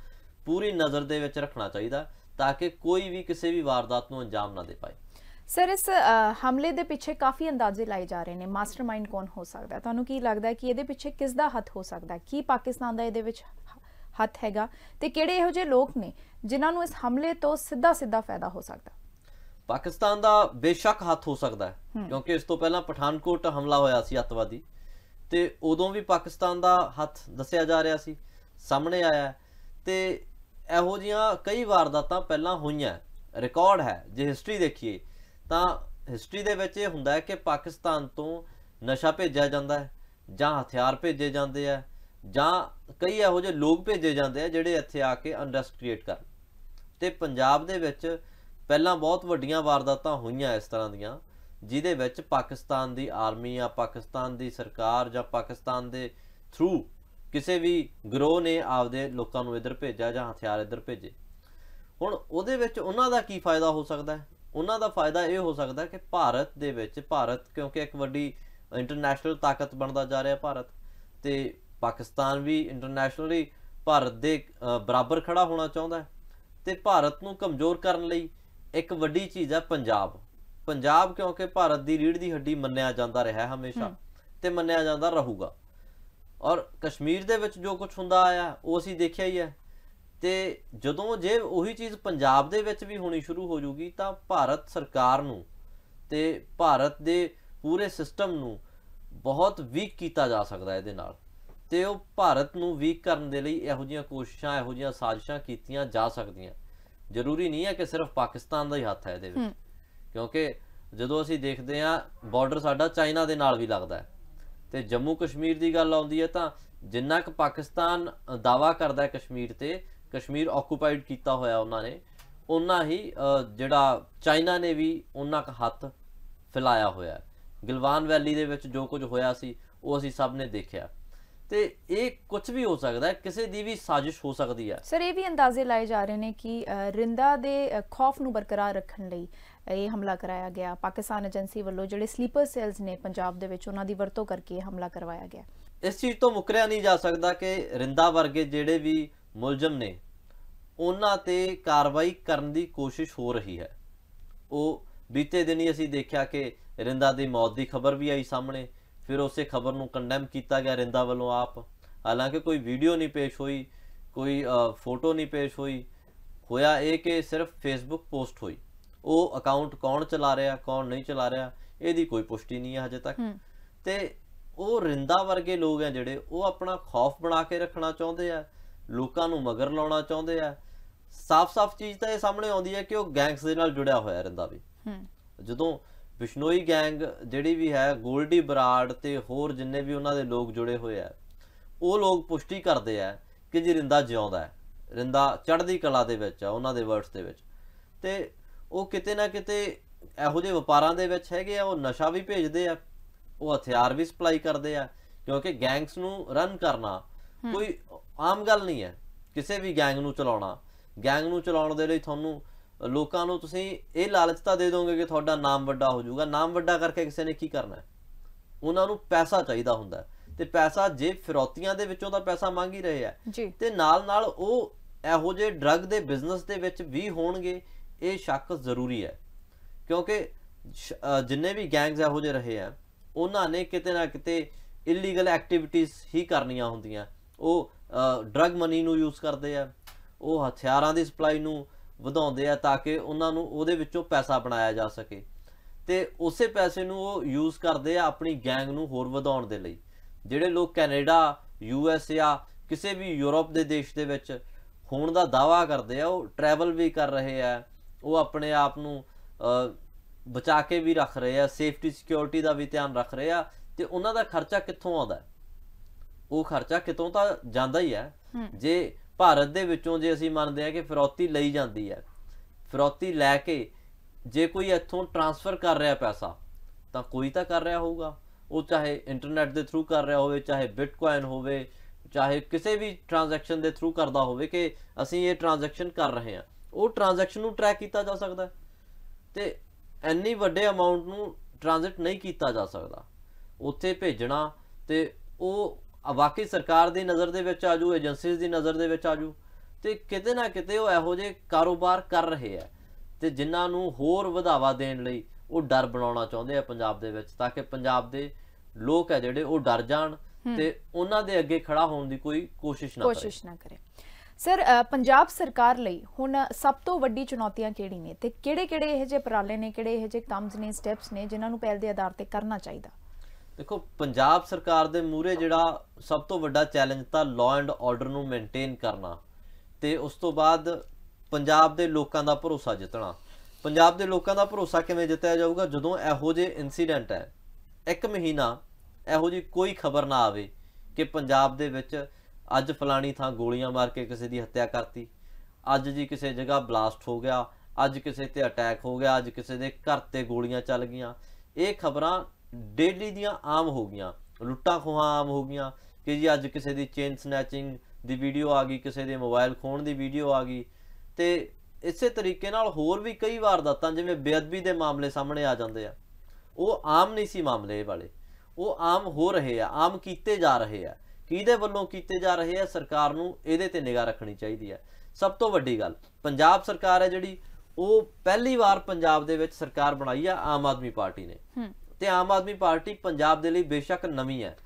ਪੂਰੀ ਨਜ਼ਰ ਦੇ ਵਿੱਚ ਰੱਖਣਾ ਚਾਹੀਦਾ ਤਾਂ ਕਿ ਕੋਈ ਵੀ ਕਿਸੇ ਵੀ ਵਾਰਦਾਤ ਨੂੰ ਅੰਜਾਮ ਨਾ ਦੇ ਪਾਏ ਸਰ ਇਸ ਹਮਲੇ ਦੇ ਪਿੱਛੇ ਕਾਫੀ ਅੰਦਾਜ਼ੇ ਲਾਏ ਜਾ ਰਹੇ ਨੇ ਮਾਸਟਰਮਾਈਂਡ ਕੌਣ ਹੋ ਸਕਦਾ ਤੁਹਾਨੂੰ ਕੀ ਲੱਗਦਾ ਕਿ ਇਹਦੇ ਪਿੱਛੇ ਕਿਸ ਦਾ ਹੱਥ ਹੋ ਸਕਦਾ ਕੀ ਪਾਕਿਸਤਾਨ ਦਾ ਇਹਦੇ ਵਿੱਚ ਹੱਥ ਹੈਗਾ ਤੇ ਕਿਹੜੇ ਇਹੋ ਜਿਹੇ ਲੋਕ ਨੇ ਜਿਨ੍ਹਾਂ ਨੂੰ ਇਸ ਹਮਲੇ ਤੋਂ ਸਿੱਧਾ ਸਿੱਧਾ ਫਾਇਦਾ ਹੋ ਸਕਦਾ ਪਾਕਿਸਤਾਨ ਦਾ ਬੇਸ਼ੱਕ ਹੱਥ ਹੋ ਸਕਦਾ ਕਿਉਂਕਿ ਇਸ ਤੋਂ ਪਹਿਲਾਂ ਪਠਾਨਕੋਟ ਹਮਲਾ ਹੋਇਆ ਸੀ ਅਤਵਾਦੀ ਤੇ ਉਦੋਂ ਵੀ ਪਾਕਿਸਤਾਨ ਦਾ ਹੱਥ ਦੱਸਿਆ ਜਾ ਰਿਹਾ ਸੀ ਸਾਹਮਣੇ ਆਇਆ ਤੇ ਇਹੋ ਜੀਆਂ ਕਈ ਵਾਰਦਾਤਾਂ ਪਹਿਲਾਂ ਹੋਈਆਂ ਰਿਕਾਰਡ ਹੈ ਜੇ ਹਿਸਟਰੀ ਦੇਖੀਏ ਤਾਂ ਹਿਸਟਰੀ ਦੇ ਵਿੱਚ ਇਹ ਹੁੰਦਾ ਹੈ ਕਿ ਪਾਕਿਸਤਾਨ ਤੋਂ ਨਸ਼ਾ ਭੇਜਿਆ ਜਾਂਦਾ ਹੈ ਜਾਂ ਹਥਿਆਰ ਭੇਜੇ ਜਾਂਦੇ ਆ ਜਾਂ ਕਈ ਇਹੋ ਜਿਹੇ ਲੋਕ ਭੇਜੇ ਜਾਂਦੇ ਆ ਜਿਹੜੇ ਇੱਥੇ ਆ ਕੇ ਅੰਡਸਟ ਕ੍ਰੀਏਟ ਕਰ ਤੇ ਪੰਜਾਬ ਦੇ ਵਿੱਚ ਪਹਿਲਾਂ ਬਹੁਤ ਵੱਡੀਆਂ ਵਾਰਦਾਤਾਂ ਹੋਈਆਂ ਇਸ ਤਰ੍ਹਾਂ ਦੀਆਂ ਜਿਹਦੇ ਵਿੱਚ ਪਾਕਿਸਤਾਨ ਦੀ ਆਰਮੀ ਜਾਂ ਪਾਕਿਸਤਾਨ ਦੀ ਸਰਕਾਰ ਜਾਂ ਪਾਕਿਸਤਾਨ ਦੇ ਥਰੂ ਕਿਸੇ ਵੀ ਗਰੋਹ ਨੇ ਆਪਦੇ ਲੋਕਾਂ ਨੂੰ ਇੱਧਰ ਭੇਜਿਆ ਜਾਂ ਹਥਿਆਰ ਇੱਧਰ ਭੇਜੇ ਹੁਣ ਉਹਦੇ ਵਿੱਚ ਉਹਨਾਂ ਦਾ ਕੀ ਫਾਇਦਾ ਹੋ ਸਕਦਾ ਹੈ ਉਹਨਾਂ ਦਾ ਫਾਇਦਾ ਇਹ ਹੋ ਸਕਦਾ ਕਿ ਭਾਰਤ ਦੇ ਵਿੱਚ ਭਾਰਤ ਕਿਉਂਕਿ ਇੱਕ ਵੱਡੀ ਇੰਟਰਨੈਸ਼ਨਲ ਤਾਕਤ ਬਣਦਾ ਜਾ ਰਿਹਾ ਭਾਰਤ ਤੇ ਪਾਕਿਸਤਾਨ ਵੀ ਇੰਟਰਨੈਸ਼ਨਲੀ ਭਾਰਤ ਦੇ ਬਰਾਬਰ ਖੜਾ ਹੋਣਾ ਚਾਹੁੰਦਾ ਤੇ ਭਾਰਤ ਨੂੰ ਕਮਜ਼ੋਰ ਕਰਨ ਲਈ ਇੱਕ ਵੱਡੀ ਚੀਜ਼ ਹੈ ਪੰਜਾਬ ਪੰਜਾਬ ਕਿਉਂਕਿ ਭਾਰਤ ਦੀ ਰੀੜ ਦੀ ਹੱਡੀ ਮੰਨਿਆ ਜਾਂਦਾ ਰਿਹਾ ਹਮੇਸ਼ਾ ਤੇ ਮੰਨਿਆ ਜਾਂਦਾ ਰਹੂਗਾ ਔਰ ਕਸ਼ਮੀਰ ਦੇ ਵਿੱਚ ਜੋ ਕੁਝ ਹੁੰਦਾ ਆਇਆ ਉਹ ਅਸੀਂ ਦੇਖਿਆ ਹੀ ਹੈ ਤੇ ਜਦੋਂ ਜੇ ਉਹੀ ਚੀਜ਼ ਪੰਜਾਬ ਦੇ ਵਿੱਚ ਵੀ ਹੋਣੀ ਸ਼ੁਰੂ ਹੋ ਜੂਗੀ ਤਾਂ ਭਾਰਤ ਸਰਕਾਰ ਨੂੰ ਤੇ ਭਾਰਤ ਦੇ ਪੂਰੇ ਸਿਸਟਮ ਨੂੰ ਬਹੁਤ ਵੀਕ ਕੀਤਾ ਜਾ ਸਕਦਾ ਇਹਦੇ ਨਾਲ ਤੇ ਉਹ ਭਾਰਤ ਨੂੰ ਵੀਕ ਕਰਨ ਦੇ ਲਈ ਇਹੋ ਜੀਆਂ ਕੋਸ਼ਿਸ਼ਾਂ ਇਹੋ ਜੀਆਂ ਸਾਜ਼ਿਸ਼ਾਂ ਕੀਤੀਆਂ ਜਾ ਸਕਦੀਆਂ ਜ਼ਰੂਰੀ ਨਹੀਂ ਹੈ ਕਿ ਸਿਰਫ ਪਾਕਿਸਤਾਨ ਦਾ ਹੀ ਹੱਥ ਹੈ ਇਹਦੇ ਵਿੱਚ ਕਿਉਂਕਿ ਜਦੋਂ ਅਸੀਂ ਦੇਖਦੇ ਹਾਂ ਬਾਰਡਰ ਸਾਡਾ ਚਾਈਨਾ ਦੇ ਨਾਲ ਵੀ ਲੱਗਦਾ ਹੈ ਤੇ ਜੰਮੂ ਕਸ਼ਮੀਰ ਦੀ ਗੱਲ ਆਉਂਦੀ ਹੈ ਤਾਂ ਜਿੰਨਾ ਕਿ ਪਾਕਿਸਤਾਨ ਦਾਵਾ ਕਰਦਾ ਹੈ ਕਸ਼ਮੀਰ ਤੇ ਕਸ਼ਮੀਰ ਆਕੂਪਾਈਡ ਕੀਤਾ ਹੋਇਆ ਉਹਨਾਂ ਨੇ ਉਹਨਾਂ ਹੀ ਜਿਹੜਾ ਚਾਈਨਾ ਨੇ ਵੀ ਉਹਨਾਂ ਕ ਹੱਥ ਫੈਲਾਇਆ ਹੋਇਆ ਗਿਲਵਾਨ ਵੈਲੀ ਦੇ ਵਿੱਚ ਜੋ ਕੁਝ ਹੋਇਆ ਸੀ ਉਹ ਅਸੀਂ ਸਭ ਨੇ ਦੇਖਿਆ ਤੇ ਇਹ ਕੁਝ ਵੀ ਹੋ ਸਕਦਾ ਹੈ ਕਿਸੇ ਦੀ ਵੀ ਸਾਜ਼ਿਸ਼ ਹੋ ਸਕਦੀ ਹੈ ਸਰ ਇਹ ਵੀ ਅੰਦਾਜ਼ੇ ਲਾਏ ਜਾ ਰਹੇ ਨੇ ਕਿ ਰਿੰਦਾ ਦੇ ਖੌਫ ਨੂੰ ਬਰਕਰਾਰ ਰੱਖਣ ਲਈ ਇਹ ਹਮਲਾ ਕਰਾਇਆ ਗਿਆ ਪਾਕਿਸਤਾਨ ਏਜੰਸੀ ਵੱਲੋਂ ਜਿਹੜੇ ਸਲੀਪਰ ਸੈਲਸ ਨੇ ਪੰਜਾਬ ਦੇ ਵਿੱਚ ਉਹਨਾਂ ਦੀ ਵਰਤੋਂ ਕਰਕੇ ਹਮਲਾ ਕਰਵਾਇਆ ਗਿਆ ਇਸ ਚੀਜ਼ ਤੋਂ ਮੁਕਰਿਆ ਨਹੀਂ ਜਾ ਸਕਦਾ ਕਿ ਰਿੰਦਾ ਵਰਗੇ ਜਿਹੜੇ ਵੀ ਮੁਲਜ਼ਮ ਨੇ ਉਹਨਾਂ ਤੇ ਕਾਰਵਾਈ ਕਰਨ ਦੀ ਕੋਸ਼ਿਸ਼ ਹੋ ਰਹੀ ਹੈ ਉਹ ਬੀਤੇ ਦਿਨੀ ਅਸੀਂ ਦੇਖਿਆ ਕਿ ਰਿੰਦਾ ਦੀ ਮੌਤ ਦੀ ਖਬਰ ਵੀ ਆਈ ਸਾਹਮਣੇ ਫਿਰ ਉਸੇ ਖਬਰ ਨੂੰ ਕੰਡੈਮ ਕੀਤਾ ਗਿਆ ਰਿੰਦਾ ਵੱਲੋਂ ਆਪ ਹਾਲਾਂਕਿ ਕੋਈ ਵੀਡੀਓ ਨਹੀਂ ਪੇਸ਼ ਹੋਈ ਕੋਈ ਫੋਟੋ ਨਹੀਂ ਪੇਸ਼ ਹੋਈ ਹੋਇਆ ਇਹ ਕਿ ਸਿਰਫ ਫੇਸਬੁੱਕ ਪੋਸਟ ਹੋਈ ਉਹ ਅਕਾਊਂਟ ਕੌਣ ਚਲਾ ਰਿਹਾ ਕੌਣ ਨਹੀਂ ਚਲਾ ਰਿਹਾ ਇਹਦੀ ਕੋਈ ਪੁਸ਼ਟੀ ਨਹੀਂ ਹੈ ਹਜੇ ਤੱਕ ਤੇ ਉਹ ਰਿੰਦਾ ਵਰਗੇ ਲੋਕ ਆ ਜਿਹੜੇ ਉਹ ਆਪਣਾ ਖੌਫ ਬਣਾ ਕੇ ਰੱਖਣਾ ਚਾਹੁੰਦੇ ਆ ਲੋਕਾਂ ਨੂੰ ਮਗਰ ਲਾਉਣਾ ਚਾਹੁੰਦੇ ਆ ਸਾਫ਼-ਸਾਫ਼ ਚੀਜ਼ ਤਾਂ ਇਹ ਸਾਹਮਣੇ ਆਉਂਦੀ ਹੈ ਕਿ ਉਹ ਗੈਂਗਸ ਦੇ ਨਾਲ ਜੁੜਿਆ ਹੋਇਆ ਰਿੰਦਾ ਵੀ ਜਦੋਂ ਬਿਸ਼ਨੋਈ ਗੈਂਗ ਜਿਹੜੀ ਵੀ ਹੈ 골ਡੀ ਬਰਾੜ ਤੇ ਹੋਰ ਜਿੰਨੇ ਵੀ ਉਹਨਾਂ ਦੇ ਲੋਕ ਜੁੜੇ ਹੋਏ ਆ ਉਹ ਲੋਕ ਪੁਸ਼ਟੀ ਕਰਦੇ ਆ ਕਿ ਜੀ ਰਿੰਦਾ ਜਿਉਂਦਾ ਹੈ ਰਿੰਦਾ ਚੜ੍ਹਦੀ ਕਲਾ ਦੇ ਵਿੱਚ ਆ ਉਹਨਾਂ ਦੇ ਵਰਡਸ ਦੇ ਵਿੱਚ ਤੇ ਉਹ ਕਿਤੇ ਨਾ ਕਿਤੇ ਇਹੋ ਜਿਹੇ ਵਪਾਰਾਂ ਦੇ ਵਿੱਚ ਹੈਗੇ ਆ ਉਹ ਨਸ਼ਾ ਵੀ ਭੇਜਦੇ ਆ ਉਹ ਹਥਿਆਰ ਵੀ ਸਪਲਾਈ ਕਰਦੇ ਆ ਕਿਉਂਕਿ ਗੈਂਗਸ ਨੂੰ ਰਨ ਕਰਨਾ ਕੋਈ ਆਮ ਗੱਲ ਨਹੀਂ ਹੈ ਕਿਸੇ ਵੀ ਗੈਂਗ ਨੂੰ ਚਲਾਉਣਾ ਗੈਂਗ ਨੂੰ ਚਲਾਉਣ ਦੇ ਲਈ ਤੁਹਾਨੂੰ ਲੋਕਾਂ ਨੂੰ ਤੁਸੀਂ ਇਹ ਲਾਲਚਤਾ ਦੇ ਦੋਗੇ ਕਿ ਤੁਹਾਡਾ ਨਾਮ ਵੱਡਾ ਹੋ ਜਾਊਗਾ ਨਾਮ ਵੱਡਾ ਕਰਕੇ ਕਿਸੇ ਨੇ ਕੀ ਕਰਨਾ ਹੈ ਉਹਨਾਂ ਨੂੰ ਪੈਸਾ ਚਾਹੀਦਾ ਹੁੰਦਾ ਤੇ ਪੈਸਾ ਜੇ ਫਿਰੌਤੀਆਂ ਦੇ ਵਿੱਚੋਂ ਤਾਂ ਪੈਸਾ ਮੰਗ ਹੀ ਰਹੇ ਆ ਤੇ ਨਾਲ ਨਾਲ ਉਹ ਇਹੋ ਜਿਹੇ ਡਰੱਗ ਦੇ ਬਿਜ਼ਨਸ ਦੇ ਵਿੱਚ ਵੀ ਹੋਣਗੇ ਇਹ ਸ਼ੱਕ ਜ਼ਰੂਰੀ ਹੈ ਕਿਉਂਕਿ ਜਿੰਨੇ ਵੀ ਗੈਂਗਸ ਇਹੋ ਜਿਹੇ ਰਹੇ ਆ ਉਹਨਾਂ ਨੇ ਕਿਤੇ ਨਾ ਕਿਤੇ ਇਲੀਗਲ ਐਕਟੀਵਿਟੀਜ਼ ਹੀ ਕਰਨੀਆਂ ਹੁੰਦੀਆਂ ਉਹ ਡਰਗ ਮਨੀ ਨੂੰ ਯੂਜ਼ ਕਰਦੇ ਆ ਉਹ ਹਥਿਆਰਾਂ ਦੀ ਸਪਲਾਈ ਨੂੰ ਵਧਾਉਂਦੇ ਆ ਤਾਂ ਕਿ ਉਹਨਾਂ ਨੂੰ ਉਹਦੇ ਵਿੱਚੋਂ ਪੈਸਾ ਬਣਾਇਆ ਜਾ ਸਕੇ ਤੇ ਉਸੇ ਪੈਸੇ ਨੂੰ ਉਹ ਯੂਜ਼ ਕਰਦੇ ਆ ਆਪਣੀ ਗੈਂਗ ਨੂੰ ਹੋਰ ਵਧਾਉਣ ਦੇ ਲਈ ਜਿਹੜੇ ਲੋਕ ਕੈਨੇਡਾ ਯੂ ਐਸ ਆ ਕਿਸੇ ਵੀ ਯੂਰਪ ਦੇ ਦੇਸ਼ ਦੇ ਵਿੱਚ ਹੋਣ ਦਾ ਦਾਵਾ ਕਰਦੇ ਆ ਉਹ ਟਰੈਵਲ ਵੀ ਕਰ ਰਹੇ ਆ ਉਹ ਆਪਣੇ ਆਪ ਨੂੰ ਬਚਾ ਕੇ ਵੀ ਰੱਖ ਰਹੇ ਆ ਸੇਫਟੀ ਸਿਕਿਉਰਿਟੀ ਦਾ ਵੀ ਧਿਆਨ ਰੱਖ ਰਹੇ ਆ ਤੇ ਉਹਨਾਂ ਦਾ ਖਰਚਾ ਕਿੱਥੋਂ ਆਉਂਦਾ ਉਹ ਖਰਚਾ ਕਿਤੋਂ ਤਾਂ ਜਾਂਦਾ ਹੀ ਹੈ ਜੇ ਭਾਰਤ ਦੇ ਵਿੱਚੋਂ ਜੇ ਅਸੀਂ ਮੰਨਦੇ ਆ ਕਿ ਫਿਰੌਤੀ ਲਈ ਜਾਂਦੀ ਹੈ ਫਿਰੌਤੀ ਲੈ ਕੇ ਜੇ ਕੋਈ ਇੱਥੋਂ ਟ੍ਰਾਂਸਫਰ ਕਰ ਰਿਹਾ ਪੈਸਾ ਤਾਂ ਕੋਈ ਤਾਂ ਕਰ ਰਿਹਾ ਹੋਊਗਾ ਉਹ ਚਾਹੇ ਇੰਟਰਨੈਟ ਦੇ ਥਰੂ ਕਰ ਰਿਹਾ ਹੋਵੇ ਚਾਹੇ ਬਿਟਕੋਇਨ ਹੋਵੇ ਚਾਹੇ ਕਿਸੇ ਵੀ ਟ੍ਰਾਂਜੈਕਸ਼ਨ ਦੇ ਥਰੂ ਕਰਦਾ ਹੋਵੇ ਕਿ ਅਸੀਂ ਇਹ ਟ੍ਰਾਂਜੈਕਸ਼ਨ ਕਰ ਰਹੇ ਹਾਂ ਉਹ ਟ੍ਰਾਂਜੈਕਸ਼ਨ ਨੂੰ ਟਰੈਕ ਕੀਤਾ ਜਾ ਸਕਦਾ ਤੇ ਐਨੀ ਵੱਡੇ ਅਮਾਉਂਟ ਨੂੰ ਟ੍ਰਾਂਜ਼ਿਟ ਨਹੀਂ ਕੀਤਾ ਜਾ ਸਕਦਾ ਉੱਥੇ ਭੇਜਣਾ ਤੇ ਉਹ ਵਾਕਈ ਸਰਕਾਰ ਦੀ ਨਜ਼ਰ ਦੇ ਵਿੱਚ ਆਜੂ ਏਜੰਸੀਜ਼ ਦੀ ਨਜ਼ਰ ਦੇ ਵਿੱਚ ਆਜੂ ਤੇ ਕਿਤੇ ਨਾ ਕਿਤੇ ਉਹ ਇਹੋ ਜਿਹੇ ਕਾਰੋਬਾਰ ਕਰ ਰਹੇ ਆ ਤੇ ਜਿਨ੍ਹਾਂ ਨੂੰ ਹੋਰ ਵਧਾਵਾ ਦੇਣ ਲਈ ਉਹ ਡਰ ਬਣਾਉਣਾ ਚਾਹੁੰਦੇ ਆ ਪੰਜਾਬ ਦੇ ਵਿੱਚ ਤਾਂ ਕਿ ਪੰਜਾਬ ਦੇ ਲੋਕ ਆ ਜਿਹੜੇ ਉਹ ਡਰ ਜਾਣ ਤੇ ਉਹਨਾਂ ਦੇ ਅੱਗੇ ਖੜਾ ਹੋਣ ਦੀ ਕੋਈ ਕੋਸ਼ਿਸ਼ ਨਾ ਕਰੇ ਕੋਸ਼ਿਸ਼ ਨਾ ਕਰੇ ਸਰ ਪੰਜਾਬ ਸਰਕਾਰ ਲਈ ਹੁਣ ਸਭ ਤੋਂ ਵੱਡੀ ਚੁਣੌਤੀਆਂ ਕਿਹੜੀ ਨੇ ਤੇ ਕਿਹੜੇ-ਕਿਹੜੇ ਇਹੋ ਜਿਹੇ ਪ੍ਰਾਲੇ ਨੇ ਕਿਹੜੇ ਇਹੋ ਜਿਹੇ ਕੰਮਸ ਨੇ ਸਟੈਪਸ ਨੇ ਜਿਨ੍ਹਾਂ ਨੂੰ ਪਹਿਲ ਦੇ ਆਧਾਰ ਤੇ ਕਰਨਾ ਚਾਹੀਦਾ ਦੇਖੋ ਪੰਜਾਬ ਸਰਕਾਰ ਦੇ ਮੂਰੇ ਜਿਹੜਾ ਸਭ ਤੋਂ ਵੱਡਾ ਚੈਲੰਜ ਤਾਂ ਲਾਅ ਐਂਡ ਆਰਡਰ ਨੂੰ ਮੇਨਟੇਨ ਕਰਨਾ ਤੇ ਉਸ ਤੋਂ ਬਾਅਦ ਪੰਜਾਬ ਦੇ ਲੋਕਾਂ ਦਾ ਭਰੋਸਾ ਜਿੱਤਣਾ ਪੰਜਾਬ ਦੇ ਲੋਕਾਂ ਦਾ ਭਰੋਸਾ ਕਿਵੇਂ ਜਿੱਤਿਆ ਜਾਊਗਾ ਜਦੋਂ ਇਹੋ ਜਿਹੇ ਇਨਸੀਡੈਂਟ ਹੈ ਇੱਕ ਮਹੀਨਾ ਇਹੋ ਜੀ ਕੋਈ ਖਬਰ ਨਾ ਆਵੇ ਕਿ ਪੰਜਾਬ ਦੇ ਵਿੱਚ ਅੱਜ ਫਲਾਣੀ ਥਾਂ ਗੋਲੀਆਂ ਮਾਰ ਕੇ ਕਿਸੇ ਦੀ ਹੱਤਿਆ ਕਰਤੀ ਅੱਜ ਜੀ ਕਿਸੇ ਜਗ੍ਹਾ ਬਲਾਸਟ ਹੋ ਗਿਆ ਅੱਜ ਕਿਸੇ ਤੇ ਅਟੈਕ ਹੋ ਗਿਆ ਅੱਜ ਕਿਸੇ ਦੇ ਘਰ ਤੇ ਗੋਲੀਆਂ ਚੱਲ ਗਈਆਂ ਇਹ ਖਬਰਾਂ ਡੇਲੀ ਦੀਆਂ ਆਮ ਹੋ ਗਈਆਂ ਲੁੱਟਾਂ ਖੋਹਾਂ ਆਮ ਹੋ ਗਈਆਂ ਕਿ ਜੀ ਅੱਜ ਕਿਸੇ ਦੀ ਚੇਨ ਸਨੈਚਿੰਗ ਦੀ ਵੀਡੀਓ ਆ ਗਈ ਕਿਸੇ ਦੇ ਮੋਬਾਈਲ ਖੋਣ ਦੀ ਵੀਡੀਓ ਆ ਗਈ ਤੇ ਇਸੇ ਤਰੀਕੇ ਨਾਲ ਹੋਰ ਵੀ ਕਈ ਵਾਰਦਾਤਾਂ ਜਿਵੇਂ ਬੇਅਦਬੀ ਦੇ ਮਾਮਲੇ ਸਾਹਮਣੇ ਆ ਜਾਂਦੇ ਆ ਉਹ ਆਮ ਨਹੀਂ ਸੀ ਮਾਮਲੇ ਵਾਲੇ ਉਹ ਆਮ ਹੋ ਰਹੇ ਆ ਆਮ ਕੀਤੇ ਜਾ ਰਹੇ ਆ ਕਿਹਦੇ ਵੱਲੋਂ ਕੀਤੇ ਜਾ ਰਹੇ ਆ ਸਰਕਾਰ ਨੂੰ ਇਹਦੇ ਤੇ ਨਿਗਾਹ ਰੱਖਣੀ ਚਾਹੀਦੀ ਹੈ ਸਭ ਤੋਂ ਵੱਡੀ ਗੱਲ ਪੰਜਾਬ ਸਰਕਾਰ ਹੈ ਜਿਹੜੀ ਉਹ ਪਹਿਲੀ ਵਾਰ ਪੰਜਾਬ ਦੇ ਵਿੱਚ ਸਰਕਾਰ ਬਣਾਈ ਆ ਆਮ ਆਦਮੀ ਪਾਰਟੀ ਨੇ ਤੇ ਆਮ ਆਦਮੀ ਪਾਰਟੀ ਪੰਜਾਬ ਦੇ ਲਈ ਬੇਸ਼ੱਕ ਨਵੀਂ ਹੈ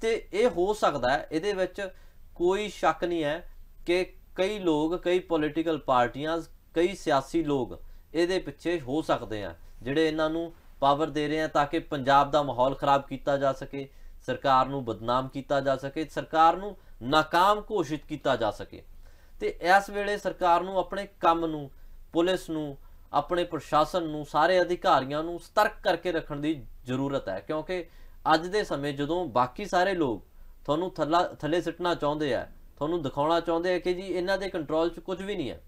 ਤੇ ਇਹ ਹੋ ਸਕਦਾ ਹੈ ਇਹਦੇ ਵਿੱਚ ਕੋਈ ਸ਼ੱਕ ਨਹੀਂ ਹੈ ਕਿ ਕਈ ਲੋਕ ਕਈ ਪੋਲੀਟੀਕਲ ਪਾਰਟੀਆਂ ਕਈ ਸਿਆਸੀ ਲੋਕ ਇਹਦੇ ਪਿੱਛੇ ਹੋ ਸਕਦੇ ਆ ਜਿਹੜੇ ਇਹਨਾਂ ਨੂੰ ਪਾਵਰ ਦੇ ਰਹੇ ਆ ਤਾਂ ਕਿ ਪੰਜਾਬ ਦਾ ਮਾਹੌਲ ਖਰਾਬ ਕੀਤਾ ਜਾ ਸਕੇ ਸਰਕਾਰ ਨੂੰ ਬਦਨਾਮ ਕੀਤਾ ਜਾ ਸਕੇ ਸਰਕਾਰ ਨੂੰ ناکਾਮ ਘੋਸ਼ਿਤ ਕੀਤਾ ਜਾ ਸਕੇ ਤੇ ਇਸ ਵੇਲੇ ਸਰਕਾਰ ਨੂੰ ਆਪਣੇ ਕੰਮ ਨੂੰ ਪੁਲਿਸ ਨੂੰ ਆਪਣੇ ਪ੍ਰਸ਼ਾਸਨ ਨੂੰ ਸਾਰੇ ਅਧਿਕਾਰੀਆਂ ਨੂੰ ਸਤਰਕ ਕਰਕੇ ਰੱਖਣ ਦੀ ਜ਼ਰੂਰਤ ਹੈ ਕਿਉਂਕਿ ਅੱਜ ਦੇ ਸਮੇਂ ਜਦੋਂ ਬਾਕੀ ਸਾਰੇ ਲੋਕ ਤੁਹਾਨੂੰ ਥੱਲਾ ਥੱਲੇ ਸਿੱਟਣਾ ਚਾਹੁੰਦੇ ਆ ਤੁਹਾਨੂੰ ਦਿਖਾਉਣਾ ਚਾਹੁੰਦੇ ਆ ਕਿ ਜੀ ਇਹਨਾਂ ਦੇ ਕੰਟਰੋਲ 'ਚ ਕੁਝ ਵੀ ਨਹੀਂ ਹੈ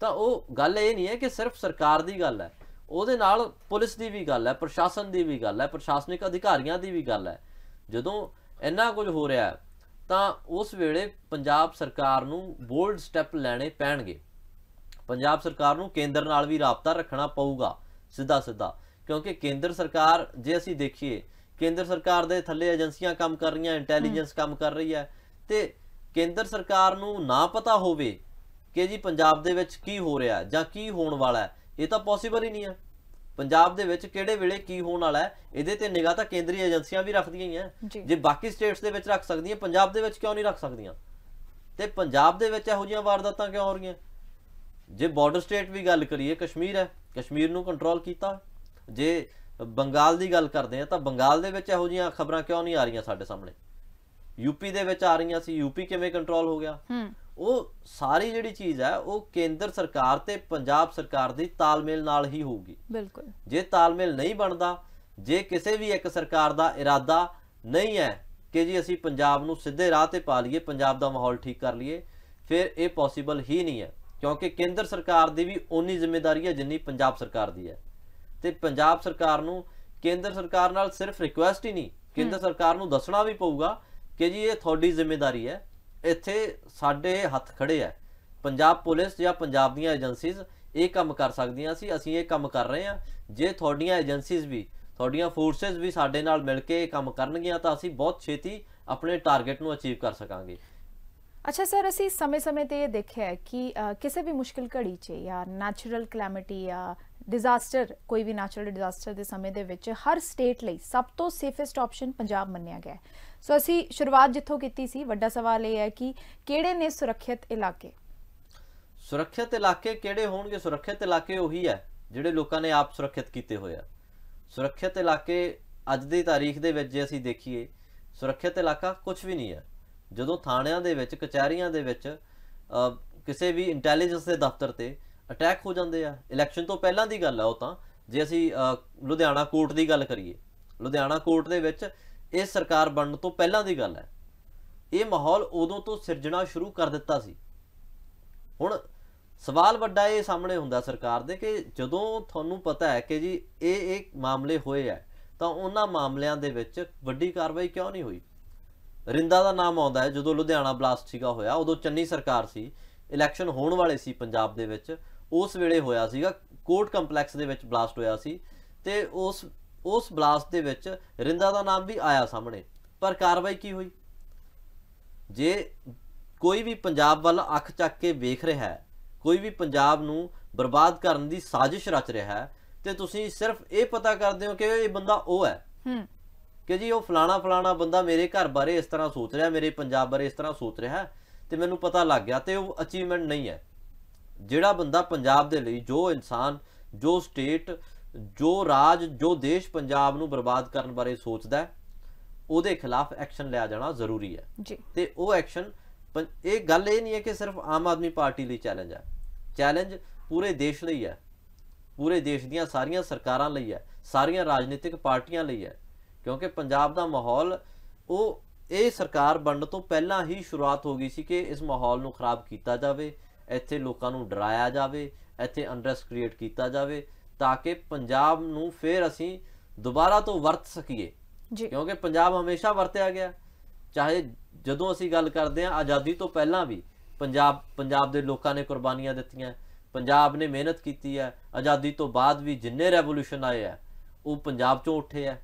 ਤਾਂ ਉਹ ਗੱਲ ਇਹ ਨਹੀਂ ਹੈ ਕਿ ਸਿਰਫ ਸਰਕਾਰ ਦੀ ਗੱਲ ਹੈ ਉਹਦੇ ਨਾਲ ਪੁਲਿਸ ਦੀ ਵੀ ਗੱਲ ਹੈ ਪ੍ਰਸ਼ਾਸਨ ਦੀ ਵੀ ਗੱਲ ਹੈ ਪ੍ਰਸ਼ਾਸਨਿਕ ਅਧਿਕਾਰੀਆਂ ਦੀ ਵੀ ਗੱਲ ਹੈ ਜਦੋਂ ਇੰਨਾ ਕੁਝ ਹੋ ਰਿਹਾ ਤਾਂ ਉਸ ਵੇਲੇ ਪੰਜਾਬ ਸਰਕਾਰ ਨੂੰ ਬੋਲਡ ਸਟੈਪ ਲੈਣੇ ਪੈਣਗੇ ਪੰਜਾਬ ਸਰਕਾਰ ਨੂੰ ਕੇਂਦਰ ਨਾਲ ਵੀ ਰਾਬਤਾ ਰੱਖਣਾ ਪਊਗਾ ਸਿੱਧਾ ਸਿੱਧਾ ਕਿਉਂਕਿ ਕੇਂਦਰ ਸਰਕਾਰ ਜੇ ਅਸੀਂ ਦੇਖੀਏ ਕੇਂਦਰ ਸਰਕਾਰ ਦੇ ਥੱਲੇ ਏਜੰਸੀਆਂ ਕੰਮ ਕਰ ਰਹੀਆਂ ਇੰਟੈਲੀਜੈਂਸ ਕੰਮ ਕਰ ਰਹੀ ਹੈ ਤੇ ਕੇਂਦਰ ਸਰਕਾਰ ਨੂੰ ਨਾ ਪਤਾ ਹੋਵੇ ਕਿ ਜੀ ਪੰਜਾਬ ਦੇ ਵਿੱਚ ਕੀ ਹੋ ਰਿਹਾ ਜਾਂ ਕੀ ਹੋਣ ਵਾਲਾ ਇਹ ਤਾਂ ਪੋਸੀਬਲ ਹੀ ਨਹੀਂ ਹੈ ਪੰਜਾਬ ਦੇ ਵਿੱਚ ਕਿਹੜੇ ਵੇਲੇ ਕੀ ਹੋਣ ਵਾਲਾ ਹੈ ਇਹਦੇ ਤੇ ਨਿਗਾਹ ਤਾਂ ਕੇਂਦਰੀ ਏਜੰਸੀਆਂ ਵੀ ਰੱਖਦੀਆਂ ਹੀ ਆ ਜੇ ਬਾਕੀ ਸਟੇਟਸ ਦੇ ਵਿੱਚ ਰੱਖ ਸਕਦੀਆਂ ਪੰਜਾਬ ਦੇ ਵਿੱਚ ਕਿਉਂ ਨਹੀਂ ਰੱਖ ਸਕਦੀਆਂ ਤੇ ਪੰਜਾਬ ਦੇ ਵਿੱਚ ਇਹੋ ਜਿਹੀਆਂ ਵਾਰਦਾਤਾਂ ਕਿਉਂ ਹੋ ਰਹੀਆਂ ਜੇ ਬਾਰਡਰ ਸਟੇਟ ਵੀ ਗੱਲ ਕਰੀਏ ਕਸ਼ਮੀਰ ਹੈ ਕਸ਼ਮੀਰ ਨੂੰ ਕੰਟਰੋਲ ਕੀਤਾ ਜੇ ਬੰਗਾਲ ਦੀ ਗੱਲ ਕਰਦੇ ਆ ਤਾਂ ਬੰਗਾਲ ਦੇ ਵਿੱਚ ਇਹੋ ਜਿਹੀਆਂ ਖਬਰਾਂ ਕਿਉਂ ਨਹੀਂ ਆ ਰਹੀਆਂ ਸਾਡੇ ਸਾਹਮਣੇ ਯੂਪੀ ਦੇ ਵਿੱਚ ਆ ਰਹੀਆਂ ਸੀ ਯੂਪੀ ਕਿਵੇਂ ਕੰਟਰੋਲ ਹੋ ਗਿਆ ਉਹ ਸਾਰੀ ਜਿਹੜੀ ਚੀਜ਼ ਹੈ ਉਹ ਕੇਂਦਰ ਸਰਕਾਰ ਤੇ ਪੰਜਾਬ ਸਰਕਾਰ ਦੀ ਤਾਲਮੇਲ ਨਾਲ ਹੀ ਹੋਊਗੀ ਬਿਲਕੁਲ ਜੇ ਤਾਲਮੇਲ ਨਹੀਂ ਬਣਦਾ ਜੇ ਕਿਸੇ ਵੀ ਇੱਕ ਸਰਕਾਰ ਦਾ ਇਰਾਦਾ ਨਹੀਂ ਹੈ ਕਿ ਜੀ ਅਸੀਂ ਪੰਜਾਬ ਨੂੰ ਸਿੱਧੇ ਰਾਹ ਤੇ ਪਾ ਲਈਏ ਪੰਜਾਬ ਦਾ ਮਾਹੌਲ ਠੀਕ ਕਰ ਲਈਏ ਫਿਰ ਇਹ ਪੋਸੀਬਲ ਹੀ ਨਹੀਂ ਹੈ ਕਿਉਂਕਿ ਕੇਂਦਰ ਸਰਕਾਰ ਦੀ ਵੀ ਓਨੀ ਜ਼ਿੰਮੇਵਾਰੀ ਹੈ ਜਿੰਨੀ ਪੰਜਾਬ ਸਰਕਾਰ ਦੀ ਹੈ ਤੇ ਪੰਜਾਬ ਸਰਕਾਰ ਨੂੰ ਕੇਂਦਰ ਸਰਕਾਰ ਨਾਲ ਸਿਰਫ ਰਿਕੁਐਸਟ ਹੀ ਨਹੀਂ ਕੇਂਦਰ ਸਰਕਾਰ ਨੂੰ ਦੱਸਣਾ ਵੀ ਪਊਗਾ ਕਿ ਜੀ ਇਹ ਤੁਹਾਡੀ ਜ਼ਿੰਮੇਵਾਰੀ ਹੈ ਇੱਥੇ ਸਾਡੇ ਹੱਥ ਖੜੇ ਆ ਪੰਜਾਬ ਪੁਲਿਸ ਜਾਂ ਪੰਜਾਬ ਦੀਆਂ ਏਜੰਸੀਜ਼ ਇਹ ਕੰਮ ਕਰ ਸਕਦੀਆਂ ਸੀ ਅਸੀਂ ਇਹ ਕੰਮ ਕਰ ਰਹੇ ਹਾਂ ਜੇ ਤੁਹਾਡੀਆਂ ਏਜੰਸੀਜ਼ ਵੀ ਤੁਹਾਡੀਆਂ ਫੋਰਸਸ ਵੀ ਸਾਡੇ ਨਾਲ ਮਿਲ ਕੇ ਇਹ ਕੰਮ ਕਰਨਗੀਆਂ ਤਾਂ ਅਸੀਂ ਬਹੁਤ ਛੇਤੀ ਆਪਣੇ ਟਾਰਗੇਟ ਨੂੰ ਅਚੀਵ ਕਰ ਸਕਾਂਗੇ ਅੱਛਾ ਸਰ ਅਸੀਂ ਸਮੇਂ-ਸਮੇਂ ਤੇ ਇਹ ਦੇਖਿਆ ਹੈ ਕਿ ਕਿਸੇ ਵੀ ਮੁਸ਼ਕਿਲ ਘੜੀ 'ਚ ਜਾਂ ਨੈਚੁਰਲ ਕਲੈਮਿਟੀ ਜਾਂ ਡਿਜ਼ਾਸਟਰ ਕੋਈ ਵੀ ਨੈਚੁਰਲ ਡਿਜ਼ਾਸਟਰ ਦੇ ਸਮੇਂ ਦੇ ਵਿੱਚ ਹਰ ਸਟੇਟ ਲਈ ਸਭ ਤੋਂ ਸੇਫੈਸਟ ਆਪਸ਼ਨ ਪੰਜਾਬ ਮੰਨਿਆ ਗਿਆ ਸੋ ਅਸੀਂ ਸ਼ੁਰੂਆਤ ਜਿੱਥੋਂ ਕੀਤੀ ਸੀ ਵੱਡਾ ਸਵਾਲ ਇਹ ਹੈ ਕਿ ਕਿਹੜੇ ਨੇ ਸੁਰੱਖਿਅਤ ਇਲਾਕੇ ਸੁਰੱਖਿਅਤ ਇਲਾਕੇ ਕਿਹੜੇ ਹੋਣਗੇ ਸੁਰੱਖਿਅਤ ਇਲਾਕੇ ਉਹੀ ਹੈ ਜਿਹੜੇ ਲੋਕਾਂ ਨੇ ਆਪ ਸੁਰੱਖਿਅਤ ਕੀਤੇ ਹੋਏ ਆ ਸੁਰੱਖਿਅਤ ਇਲਾਕੇ ਅੱਜ ਦੀ ਤਾਰੀਖ ਦੇ ਵਿੱਚ ਜੇ ਅਸੀਂ ਦੇਖੀਏ ਸੁਰੱਖਿਅਤ ਇਲਾਕਾ ਕੁਝ ਵੀ ਨਹੀਂ ਹੈ ਜਦੋਂ ਥਾਣਿਆਂ ਦੇ ਵਿੱਚ ਕਚਹਿਰੀਆਂ ਦੇ ਵਿੱਚ ਕਿਸੇ ਵੀ ਇੰਟੈਲੀਜੈਂਸ ਦੇ ਦਫ਼ਤਰ ਤੇ ਅਟੈਕ ਹੋ ਜਾਂਦੇ ਆ ਇਲੈਕਸ਼ਨ ਤੋਂ ਪਹਿਲਾਂ ਦੀ ਗੱਲ ਆ ਉਹ ਤਾਂ ਜੇ ਅਸੀਂ ਲੁਧਿਆਣਾ ਕੋਰਟ ਦੀ ਗੱਲ ਕਰੀਏ ਲੁਧਿਆਣਾ ਕੋਰਟ ਦੇ ਵਿੱਚ ਇਹ ਸਰਕਾਰ ਬਣਨ ਤੋਂ ਪਹਿਲਾਂ ਦੀ ਗੱਲ ਹੈ ਇਹ ਮਾਹੌਲ ਉਦੋਂ ਤੋਂ ਸਿਰਜਣਾ ਸ਼ੁਰੂ ਕਰ ਦਿੱਤਾ ਸੀ ਹੁਣ ਸਵਾਲ ਵੱਡਾ ਇਹ ਸਾਹਮਣੇ ਹੁੰਦਾ ਸਰਕਾਰ ਦੇ ਕਿ ਜਦੋਂ ਤੁਹਾਨੂੰ ਪਤਾ ਹੈ ਕਿ ਜੀ ਇਹ ਇਹ ਮਾਮਲੇ ਹੋਏ ਆ ਤਾਂ ਉਹਨਾਂ ਮਾਮਲਿਆਂ ਦੇ ਵਿੱਚ ਵੱਡੀ ਕਾਰਵਾਈ ਕਿਉਂ ਨਹੀਂ ਹੋਈ ਰਿੰਦਾ ਦਾ ਨਾਮ ਆਉਂਦਾ ਹੈ ਜਦੋਂ ਲੁਧਿਆਣਾ ਬਲਾਸਟ ਸੀਗਾ ਹੋਇਆ ਉਦੋਂ ਚੰਨੀ ਸਰਕਾਰ ਸੀ ਇਲੈਕਸ਼ਨ ਹੋਣ ਵਾਲੇ ਸੀ ਪੰਜਾਬ ਦੇ ਵਿੱਚ ਉਸ ਵੇਲੇ ਹੋਇਆ ਸੀਗਾ ਕੋਰਟ ਕੰਪਲੈਕਸ ਦੇ ਵਿੱਚ ਬਲਾਸਟ ਹੋਇਆ ਸੀ ਤੇ ਉਸ ਉਸ ਬਲਾਸਟ ਦੇ ਵਿੱਚ ਰਿੰਦਾ ਦਾ ਨਾਮ ਵੀ ਆਇਆ ਸਾਹਮਣੇ ਪਰ ਕਾਰਵਾਈ ਕੀ ਹੋਈ ਜੇ ਕੋਈ ਵੀ ਪੰਜਾਬ ਵੱਲ ਅੱਖ ਚੱਕ ਕੇ ਵੇਖ ਰਿਹਾ ਹੈ ਕੋਈ ਵੀ ਪੰਜਾਬ ਨੂੰ ਬਰਬਾਦ ਕਰਨ ਦੀ ਸਾਜ਼ਿਸ਼ ਰਚ ਰਿਹਾ ਹੈ ਤੇ ਤੁਸੀਂ ਸਿਰਫ ਇਹ ਪਤਾ ਕਰਦੇ ਹੋ ਕਿ ਇਹ ਬੰਦਾ ਉਹ ਹੈ ਹੂੰ ਕਿ ਜੀ ਉਹ ਫਲਾਣਾ ਫਲਾਣਾ ਬੰਦਾ ਮੇਰੇ ਘਰ ਬਾਰੇ ਇਸ ਤਰ੍ਹਾਂ ਸੋਚ ਰਿਹਾ ਮੇਰੇ ਪੰਜਾਬ ਬਾਰੇ ਇਸ ਤਰ੍ਹਾਂ ਸੋਚ ਰਿਹਾ ਤੇ ਮੈਨੂੰ ਪਤਾ ਲੱਗ ਗਿਆ ਤੇ ਉਹ ਅਚੀਵਮੈਂਟ ਨਹੀਂ ਹੈ ਜਿਹੜਾ ਬੰਦਾ ਪੰਜਾਬ ਦੇ ਲਈ ਜੋ ਇਨਸਾਨ ਜੋ ਸਟੇਟ ਜੋ ਰਾਜ ਜੋ ਦੇਸ਼ ਪੰਜਾਬ ਨੂੰ ਬਰਬਾਦ ਕਰਨ ਬਾਰੇ ਸੋਚਦਾ ਹੈ ਉਹਦੇ ਖਿਲਾਫ ਐਕਸ਼ਨ ਲਿਆ ਜਾਣਾ ਜ਼ਰੂਰੀ ਹੈ ਤੇ ਉਹ ਐਕਸ਼ਨ ਇਹ ਗੱਲ ਇਹ ਨਹੀਂ ਹੈ ਕਿ ਸਿਰਫ ਆਮ ਆਦਮੀ ਪਾਰਟੀ ਲਈ ਚੈਲੰਜ ਹੈ ਚੈਲੰਜ ਪੂਰੇ ਦੇਸ਼ ਲਈ ਹੈ ਪੂਰੇ ਦੇਸ਼ ਦੀਆਂ ਸਾਰੀਆਂ ਸਰਕਾਰਾਂ ਲਈ ਹੈ ਸਾਰੀਆਂ ਰਾਜਨੀਤਿਕ ਪਾਰਟੀਆਂ ਲਈ ਹੈ ਕਿਉਂਕਿ ਪੰਜਾਬ ਦਾ ਮਾਹੌਲ ਉਹ ਇਹ ਸਰਕਾਰ ਬਣਨ ਤੋਂ ਪਹਿਲਾਂ ਹੀ ਸ਼ੁਰੂਆਤ ਹੋ ਗਈ ਸੀ ਕਿ ਇਸ ਮਾਹੌਲ ਨੂੰ ਖਰਾਬ ਕੀਤਾ ਜਾਵੇ ਇੱਥੇ ਲੋਕਾਂ ਨੂੰ ਡਰਾਇਆ ਜਾਵੇ ਇੱਥੇ ਅੰਡਰਸ ਕ੍ਰੀਏਟ ਕੀਤਾ ਜਾਵੇ ਤਾਂ ਕਿ ਪੰਜਾਬ ਨੂੰ ਫੇਰ ਅਸੀਂ ਦੁਬਾਰਾ ਤੋਂ ਵਰਤ ਸਕੀਏ ਜੀ ਕਿਉਂਕਿ ਪੰਜਾਬ ਹਮੇਸ਼ਾ ਵਰਤਿਆ ਗਿਆ ਚਾਹੇ ਜਦੋਂ ਅਸੀਂ ਗੱਲ ਕਰਦੇ ਹਾਂ ਆਜ਼ਾਦੀ ਤੋਂ ਪਹਿਲਾਂ ਵੀ ਪੰਜਾਬ ਪੰਜਾਬ ਦੇ ਲੋਕਾਂ ਨੇ ਕੁਰਬਾਨੀਆਂ ਦਿੱਤੀਆਂ ਪੰਜਾਬ ਨੇ ਮਿਹਨਤ ਕੀਤੀ ਹੈ ਆਜ਼ਾਦੀ ਤੋਂ ਬਾਅਦ ਵੀ ਜਿੰਨੇ ਰੈਵੋਲੂਸ਼ਨ ਆਏ ਆ ਉਹ ਪੰਜਾਬ ਚੋਂ ਉੱਠੇ ਆ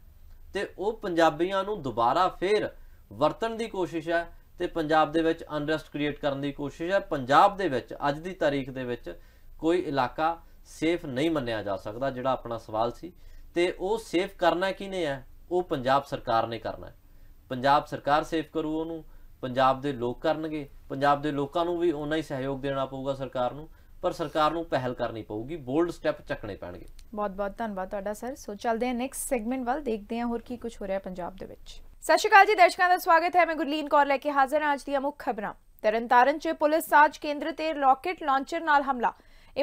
ਤੇ ਉਹ ਪੰਜਾਬੀਆਂ ਨੂੰ ਦੁਬਾਰਾ ਫੇਰ ਵਰਤਣ ਦੀ ਕੋਸ਼ਿਸ਼ ਹੈ ਤੇ ਪੰਜਾਬ ਦੇ ਵਿੱਚ ਅਨਰੈਸਟ ਕ੍ਰੀਏਟ ਕਰਨ ਦੀ ਕੋਸ਼ਿਸ਼ ਹੈ ਪੰਜਾਬ ਦੇ ਵਿੱਚ ਅੱਜ ਦੀ ਤਾਰੀਖ ਦੇ ਵਿੱਚ ਕੋਈ ਇਲਾਕਾ ਸੇਫ ਨਹੀਂ ਮੰਨਿਆ ਜਾ ਸਕਦਾ ਜਿਹੜਾ ਆਪਣਾ ਸਵਾਲ ਸੀ ਤੇ ਉਹ ਸੇਫ ਕਰਨਾ ਕਿਨੇ ਹੈ ਉਹ ਪੰਜਾਬ ਸਰਕਾਰ ਨੇ ਕਰਨਾ ਹੈ ਪੰਜਾਬ ਸਰਕਾਰ ਸੇਫ ਕਰੂ ਉਹਨੂੰ ਪੰਜਾਬ ਦੇ ਲੋਕ ਕਰਨਗੇ ਪੰਜਾਬ ਦੇ ਲੋਕਾਂ ਨੂੰ ਵੀ ਉਹਨਾਂ ਹੀ ਸਹਿਯੋਗ ਦੇਣਾ ਪਊਗਾ ਸਰਕਾਰ ਨੂੰ ਪਰ ਸਰਕਾਰ ਨੂੰ ਪਹਿਲ ਕਰਨੀ ਪਊਗੀ ਬੋਲਡ ਸਟੈਪ ਚੱਕਣੇ ਪੈਣਗੇ ਬਹੁਤ ਬਹੁਤ ਧੰਨਵਾਦ ਤੁਹਾਡਾ ਸਰ ਸੋ ਚੱਲਦੇ ਹਾਂ ਨੈਕਸਟ ਸੈਗਮੈਂਟ ਵੱਲ ਦੇਖਦੇ ਹਾਂ ਹੋਰ ਕੀ ਕੁਝ ਹੋ ਰਿਹਾ ਪੰਜਾਬ ਦੇ ਵਿੱਚ ਸਤਿ ਸ਼੍ਰੀ ਅਕਾਲ ਜੀ ਦਰਸ਼ਕਾਂ ਦਾ ਸਵਾਗਤ ਹੈ ਮੈਂ ਗੁਰਲੀਨ ਕੌਰ ਲੈ ਕੇ ਹਾਜ਼ਰ ਹਾਂ ਅੱਜ ਦੀਆਂ ਮੁੱਖ ਖਬਰਾਂ ਤਰਨਤਾਰਨ 'ਚ ਪੁਲਿਸ ਸਾਜ ਕੇਂਦਰ ਤੇ ਰਾਕੇਟ ਲਾਂਚਰ ਨਾਲ ਹਮਲਾ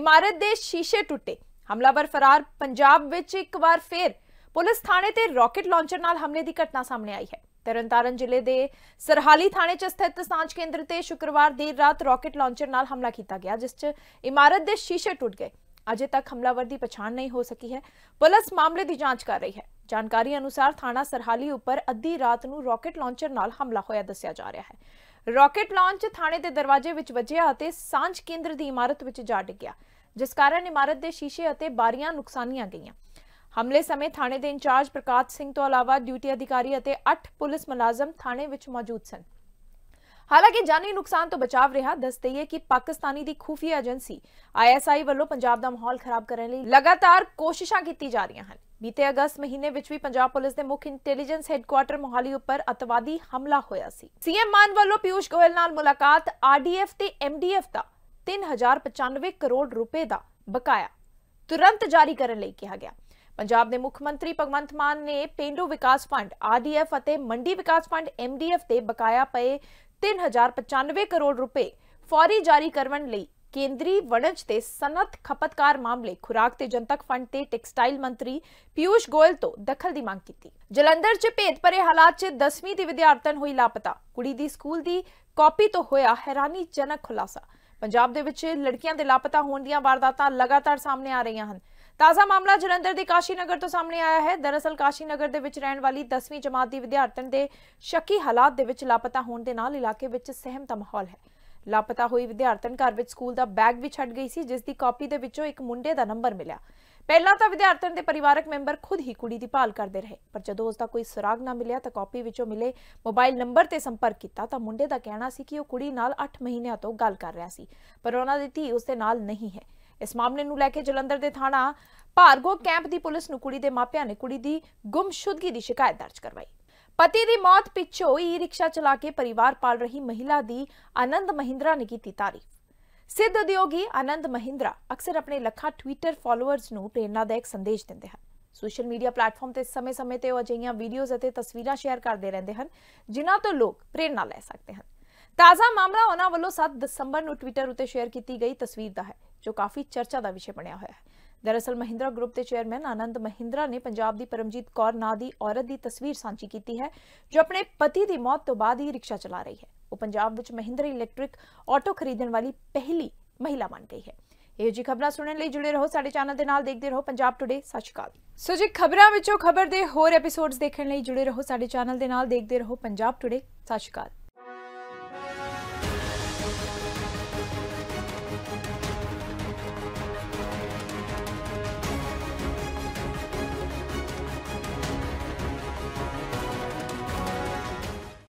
ਇਮਾਰਤ ਦੇ ਸ਼ੀਸ਼ੇ ਟੁੱਟੇ ਹਮਲਾਵਰ ਫਰਾਰ ਪੰਜਾਬ ਵਿੱਚ ਇੱਕ ਵਾਰ ਫੇਰ ਪੁਲਿਸ ਥਾਣੇ ਤੇ ਰਾਕੇਟ ਲਾਂਚਰ ਨਾਲ ਹਮਲੇ ਦੀ ਘਟਨਾ ਸਾਹਮਣੇ ਆਈ ਹੈ ਤਰਨਤਾਰਨ ਜ਼ਿਲ੍ਹੇ ਦੇ ਸਰਹਾਲੀ ਥਾਣੇ 'ਚ ਸਥਿਤ ਸਾਂਝ ਕੇਂਦਰ ਤੇ ਸ਼ੁੱਕਰਵਾਰ ਦੇਰ ਰਾਤ ਰਾਕੇਟ ਲਾਂਚਰ ਨਾਲ ਹਮਲਾ ਕੀਤਾ ਗਿਆ ਜਿਸ 'ਚ ਇਮਾਰਤ ਦੇ ਸ਼ੀਸ਼ੇ ਟੁੱਟ ਗਏ ਅਜੇ ਤੱਕ ਹਮਲਾਵਰ ਦੀ ਪਛਾਣ ਨਹੀਂ ਹੋ ਸਕੀ ਹੈ ਪੁਲਿਸ ਮਾਮਲੇ ਦੀ ਜਾਂਚ ਕਰ ਰਹੀ ਹੈ ਜਾਣਕਾਰੀ ਅਨੁਸਾਰ ਥਾਣਾ ਸਰਹਾਲੀ ਉੱਪਰ ਅੱਧੀ ਰਾਤ ਨੂੰ ਰਾਕਟ ਲਾਂਚਰ ਨਾਲ ਹਮਲਾ ਹੋਇਆ ਦੱਸਿਆ ਜਾ ਰਿਹਾ ਹੈ ਰਾਕਟ ਲਾਂਚ ਥਾਣੇ ਦੇ ਦਰਵਾਜ਼ੇ ਵਿੱਚ ਵੱਜਿਆ ਅਤੇ ਸਾਂਝ ਕੇਂਦਰ ਦੀ ਇਮਾਰਤ ਵਿੱਚ ਜਾ ਡਿੱਗਿਆ ਜਿਸ ਕਾਰਨ ਇਮਾਰਤ ਦੇ ਸ਼ੀਸ਼ੇ ਅਤੇ ਬਾਰੀਆਂ ਨੁਕਸਾਨੀਆਂ ਗਈਆਂ ਹਮਲੇ ਸਮੇਂ ਥਾਣੇ ਦੇ ਇੰਚਾਰਜ ਪ੍ਰਕਾਸ਼ ਸਿੰਘ ਤੋਂ ਇਲਾਵਾ ਡਿਊਟੀ ਅਧਿਕਾਰੀ ਅਤੇ 8 ਪੁਲਿਸ ਮੁਲਾਜ਼ਮ ਥਾਣੇ ਵਿੱਚ ਮੌਜੂਦ ਸਨ ਹਾਲਾਂਕਿ ਜਾਨੀ ਨੁਕਸਾਨ ਤੋਂ ਬਚਾਵ ਰਿਹਾ ਦੱਸ ਦਈਏ ਕਿ ਪਾਕਿਸਤਾਨੀ ਦੀ ਖੂਫੀਆ ਏਜੰਸੀ ਆਈਐਸਆਈ ਵੱਲੋਂ ਪੰਜਾਬ ਦਾ ਮਾਹੌਲ ਖਰਾਬ ਕਰਨ ਲਈ ਲਗਾਤਾਰ ਕੋਸ਼ਿਸ਼ਾਂ ਕੀਤੀ ਜਾ ਰਹੀਆਂ ਹਨ ਬੀਤੇ ਅਗਸਤ ਮਹੀਨੇ ਵਿੱਚ ਵੀ ਪੰਜਾਬ ਪੁਲਿਸ ਦੇ ਮੁੱਖ ਇੰਟੈਲੀਜੈਂਸ ਹੈੱਡਕੁਆਟਰ ਮੋਹਾਲੀ ਉੱਪਰ ਅਤਵਾਦੀ ਹਮਲਾ ਹੋਇਆ ਸੀ ਸੀਐਮ ਮਾਨ ਵੱਲੋਂ ਪਿਊਸ਼ ਗੋਇਲ ਨਾਲ ਮੁਲਾਕਾਤ ਆਰਡੀਐਫ ਤੇ ਐਮਡੀਐਫ ਦਾ 3095 ਕਰੋੜ ਰੁਪਏ ਦਾ ਬਕਾਇਆ ਤੁਰੰਤ ਜਾਰੀ ਕਰਨ ਲਈ ਕਿਹਾ ਗਿਆ ਪੰਜਾਬ ਦੇ ਮੁੱਖ ਮੰਤਰੀ ਭਗਵੰਤ ਮਾਨ ਨੇ ਪਿੰਡੂ ਵਿਕਾਸ ਫੰਡ ਆਰਡੀਐਫ ਅਤੇ ਮੰਡੀ ਵਿਕਾਸ ਫੰਡ ਐਮਡੀਐਫ ਤੇ ਬਕਾਇਆ ਪਏ 3095 ਕਰੋੜ ਰੁਪਏ ਫੌਰੀ ਜਾਰੀ ਕਰਨ ਲਈ ਕੇਂਦਰੀ ਵਣਜ ਤੇ ਸਨਤ ਖਪਤਕਾਰ ਮਾਮਲੇ ਖੁਰਾਕ ਤੇ ਜਨਤਕ ਫੰਡ ਤੇ ਟੈਕਸਟਾਈਲ ਮੰਤਰੀ ਪਿਊਸ਼ ਗੋਇਲ ਤੋਂ ਦਖਲ ਦੀ ਮੰਗ ਕੀਤੀ ਜਲੰਧਰ 'ਚ ਭਰੇ ਹਾਲਾਤ 'ਚ 10ਵੀਂ ਦੀ ਵਿਦਿਆਰਥਣ ਹੋਈ ਲਾਪਤਾ ਕੁੜੀ ਦੀ ਸਕੂਲ ਦੀ ਕਾਪੀ ਤੋਂ ਹੋਇਆ ਹੈਰਾਨੀਜਨਕ ਖੁਲਾਸਾ ਪੰਜਾਬ ਦੇ ਵਿੱਚ ਲੜਕੀਆਂ ਦੇ ਲਾਪਤਾ ਹੋਣ ਦੀਆਂ ਵਾਰਦਾਤਾਂ ਲਗਾਤਾਰ ਸਾਹਮਣੇ ਆ ਰਹੀਆਂ ਹਨ ਤਾਜ਼ਾ ਮਾਮਲਾ ਜਲੰਧਰ ਦੇ ਕਾਸ਼ੀ ਨਗਰ ਤੋਂ ਸਾਹਮਣੇ ਆਇਆ ਹੈ ਦਰਅਸਲ ਕਾਸ਼ੀ ਨਗਰ ਦੇ ਵਿੱਚ ਰਹਿਣ ਵਾਲੀ 10ਵੀਂ ਜਮਾਤ ਦੀ ਵਿਦਿਆਰਥਣ ਦੇ ਸ਼ੱਕੀ ਹਾਲਾਤ ਦੇ ਵਿੱਚ ਲਾਪਤਾ ਹੋਣ ਦੇ ਨਾਲ ਇਲਾਕੇ ਵਿੱਚ ਸਹਿਮ ਦਾ ਮਾਹੌਲ ਹੈ ਲਾਪਤਾ ਹੋਈ ਵਿਦਿਆਰਥਣ ਘਰ ਵਿੱਚ ਸਕੂਲ ਦਾ ਬੈਗ ਵੀ ਛੱਡ ਗਈ ਸੀ ਜਿਸ ਦੀ ਕਾਪੀ ਦੇ ਵਿੱਚੋਂ ਇੱਕ ਮੁੰਡੇ ਦਾ ਨੰਬਰ ਮਿਲਿਆ ਪਹਿਲਾਂ ਤਾਂ ਵਿਦਿਆਰਥਣ ਦੇ ਪਰਿਵਾਰਕ ਮੈਂਬਰ ਖੁਦ ਹੀ ਕੁੜੀ ਦੀ ਭਾਲ ਕਰਦੇ ਰਹੇ ਪਰ ਜਦੋਂ ਉਸ ਦਾ ਕੋਈ ਸੁਰਾਗ ਨਾ ਮਿਲਿਆ ਤਾਂ ਕਾਪੀ ਵਿੱਚੋਂ ਮਿਲੇ ਮੋਬਾਈਲ ਨੰਬਰ ਤੇ ਸੰਪਰਕ ਕੀਤਾ ਤਾਂ ਮੁੰਡੇ ਦਾ ਕਹਿਣਾ ਸੀ ਕਿ ਉਹ ਕੁੜੀ ਨਾਲ 8 ਮਹੀਨਿਆਂ ਤੋਂ ਗੱਲ ਕਰ ਰਿਹਾ ਸੀ ਪਰ ਉਹਨਾਂ ਦੀ ਧੀ ਉਸ ਦੇ ਨਾਲ ਨਹੀਂ ਹੈ ਇਸ ਮਾਮਲੇ ਨੂੰ ਲੈ ਕੇ ਜਲੰਧਰ ਦੇ ਥਾਣਾ ਭਾਰਗੋ ਕੈਂਪ ਦੀ ਪੁਲਿਸ ਨੂੰ ਕੁੜੀ ਦੇ ਮਾਪਿਆਂ ਨੇ ਕੁੜੀ ਦੀ ਗੁੰਮਸ਼ੁਦਗੀ ਦੀ ਸ਼ਿਕਾਇਤ ਦਰਜ ਕਰਵਾਈ ਪਤੀ ਦੀ ਮੌਤ ਪਿੱਛੋਂ ਹੀ ਰਿਕਸ਼ਾ ਚਲਾ ਕੇ ਪਰਿਵਾਰ ਪਾਲ ਰਹੀ ਮਹਿਲਾ ਦੀ ਆਨੰਦ ਮਹਿੰਦਰਾ ਨੇ ਕੀਤੀ ਤਾਰੀਫ ਸਿੱਧ ਉਦਯੋਗੀ ਆਨੰਦ ਮਹਿੰਦਰਾ ਅਕਸਰ ਆਪਣੇ ਲੱਖਾਂ ਟਵਿੱਟਰ ਫਾਲੋਅਰਸ ਨੂੰ ਪ੍ਰੇਰਣਾਦਾਇਕ ਸੰਦੇਸ਼ ਦਿੰਦੇ ਹਨ ਸੋਸ਼ਲ ਮੀਡੀਆ ਪਲੇਟਫਾਰਮ ਤੇ ਸਮੇਂ-ਸਮੇਂ ਤੇ ਉਹ ਅਜਿਹੀਆਂ ਵੀਡੀਓਜ਼ ਅਤੇ ਤਸਵੀਰਾਂ ਸ਼ੇਅਰ ਕਰਦੇ ਰਹਿੰਦੇ ਹਨ ਜਿਨ੍ਹਾਂ ਤੋਂ ਲੋਕ ਪ੍ਰੇਰਣਾ ਲੈ ਸਕਦੇ ਹਨ ਤਾਜ਼ਾ ਮਾਮਲਾ ਉਹਨਾਂ ਵੱਲੋਂ 7 ਦਸੰਬਰ ਨੂੰ ਟਵਿੱਟਰ ਉਤੇ ਸ਼ੇਅਰ ਕੀਤੀ ਗਈ ਤਸਵੀਰ ਦਾ ਹੈ ਜੋ ਕਾਫੀ ਚਰਚਾ ਦਾ ਵਿਸ਼ਾ ਬਣਿਆ ਹੋਇਆ ਹੈ ਦਰਅਸਲ ਮਹਿੰਦਰਾ ਗਰੁੱਪ ਦੇ ਚੇਅਰਮੈਨ ਆਨੰਦ ਮਹਿੰਦਰਾ ਨੇ ਪੰਜਾਬ ਦੀ ਪਰਮਜੀਤ ਕੌਰ ਨਾਂ ਦੀ ਔਰਤ ਦੀ ਤਸਵੀਰ ਸਾਂਝੀ ਕੀਤੀ ਹੈ ਜੋ ਆਪਣੇ ਪਤੀ ਦੀ ਮੌਤ ਤੋਂ ਬਾਅਦ ਹੀ ਰਿਕਸ਼ਾ ਚਲਾ ਰਹੀ ਹੈ ਉਹ ਪੰਜਾਬ ਵਿੱਚ ਮਹਿੰਦਰਾ ਇਲੈਕਟ੍ਰਿਕ ਆਟੋ ਖਰੀਦਣ ਵਾਲੀ ਪਹਿਲੀ ਮਹਿਲਾ ਬਣ ਗਈ ਹੈ ਇਹ ਜੀ ਖਬਰਾਂ ਸੁਣਨ ਲਈ ਜੁੜੇ ਰਹੋ ਸਾਡੇ ਚੈਨਲ ਦੇ ਨਾਲ ਦੇਖਦੇ ਰਹੋ ਪੰਜਾਬ ਟੁਡੇ ਸਤਿ ਸ਼੍ਰੀ ਅਕਾਲ ਸੋ ਜੀ ਖਬਰਾਂ ਵਿੱਚੋਂ ਖਬਰ ਦੇ ਹੋਰ ਐਪੀਸੋਡਸ ਦੇਖਣ ਲਈ ਜੁੜੇ ਰਹੋ ਸਾਡੇ ਚੈਨਲ ਦੇ ਨਾਲ ਦੇਖਦੇ ਰਹੋ ਪੰਜਾਬ ਟੁਡੇ ਸਤਿ ਸ਼੍ਰੀ ਅਕਾਲ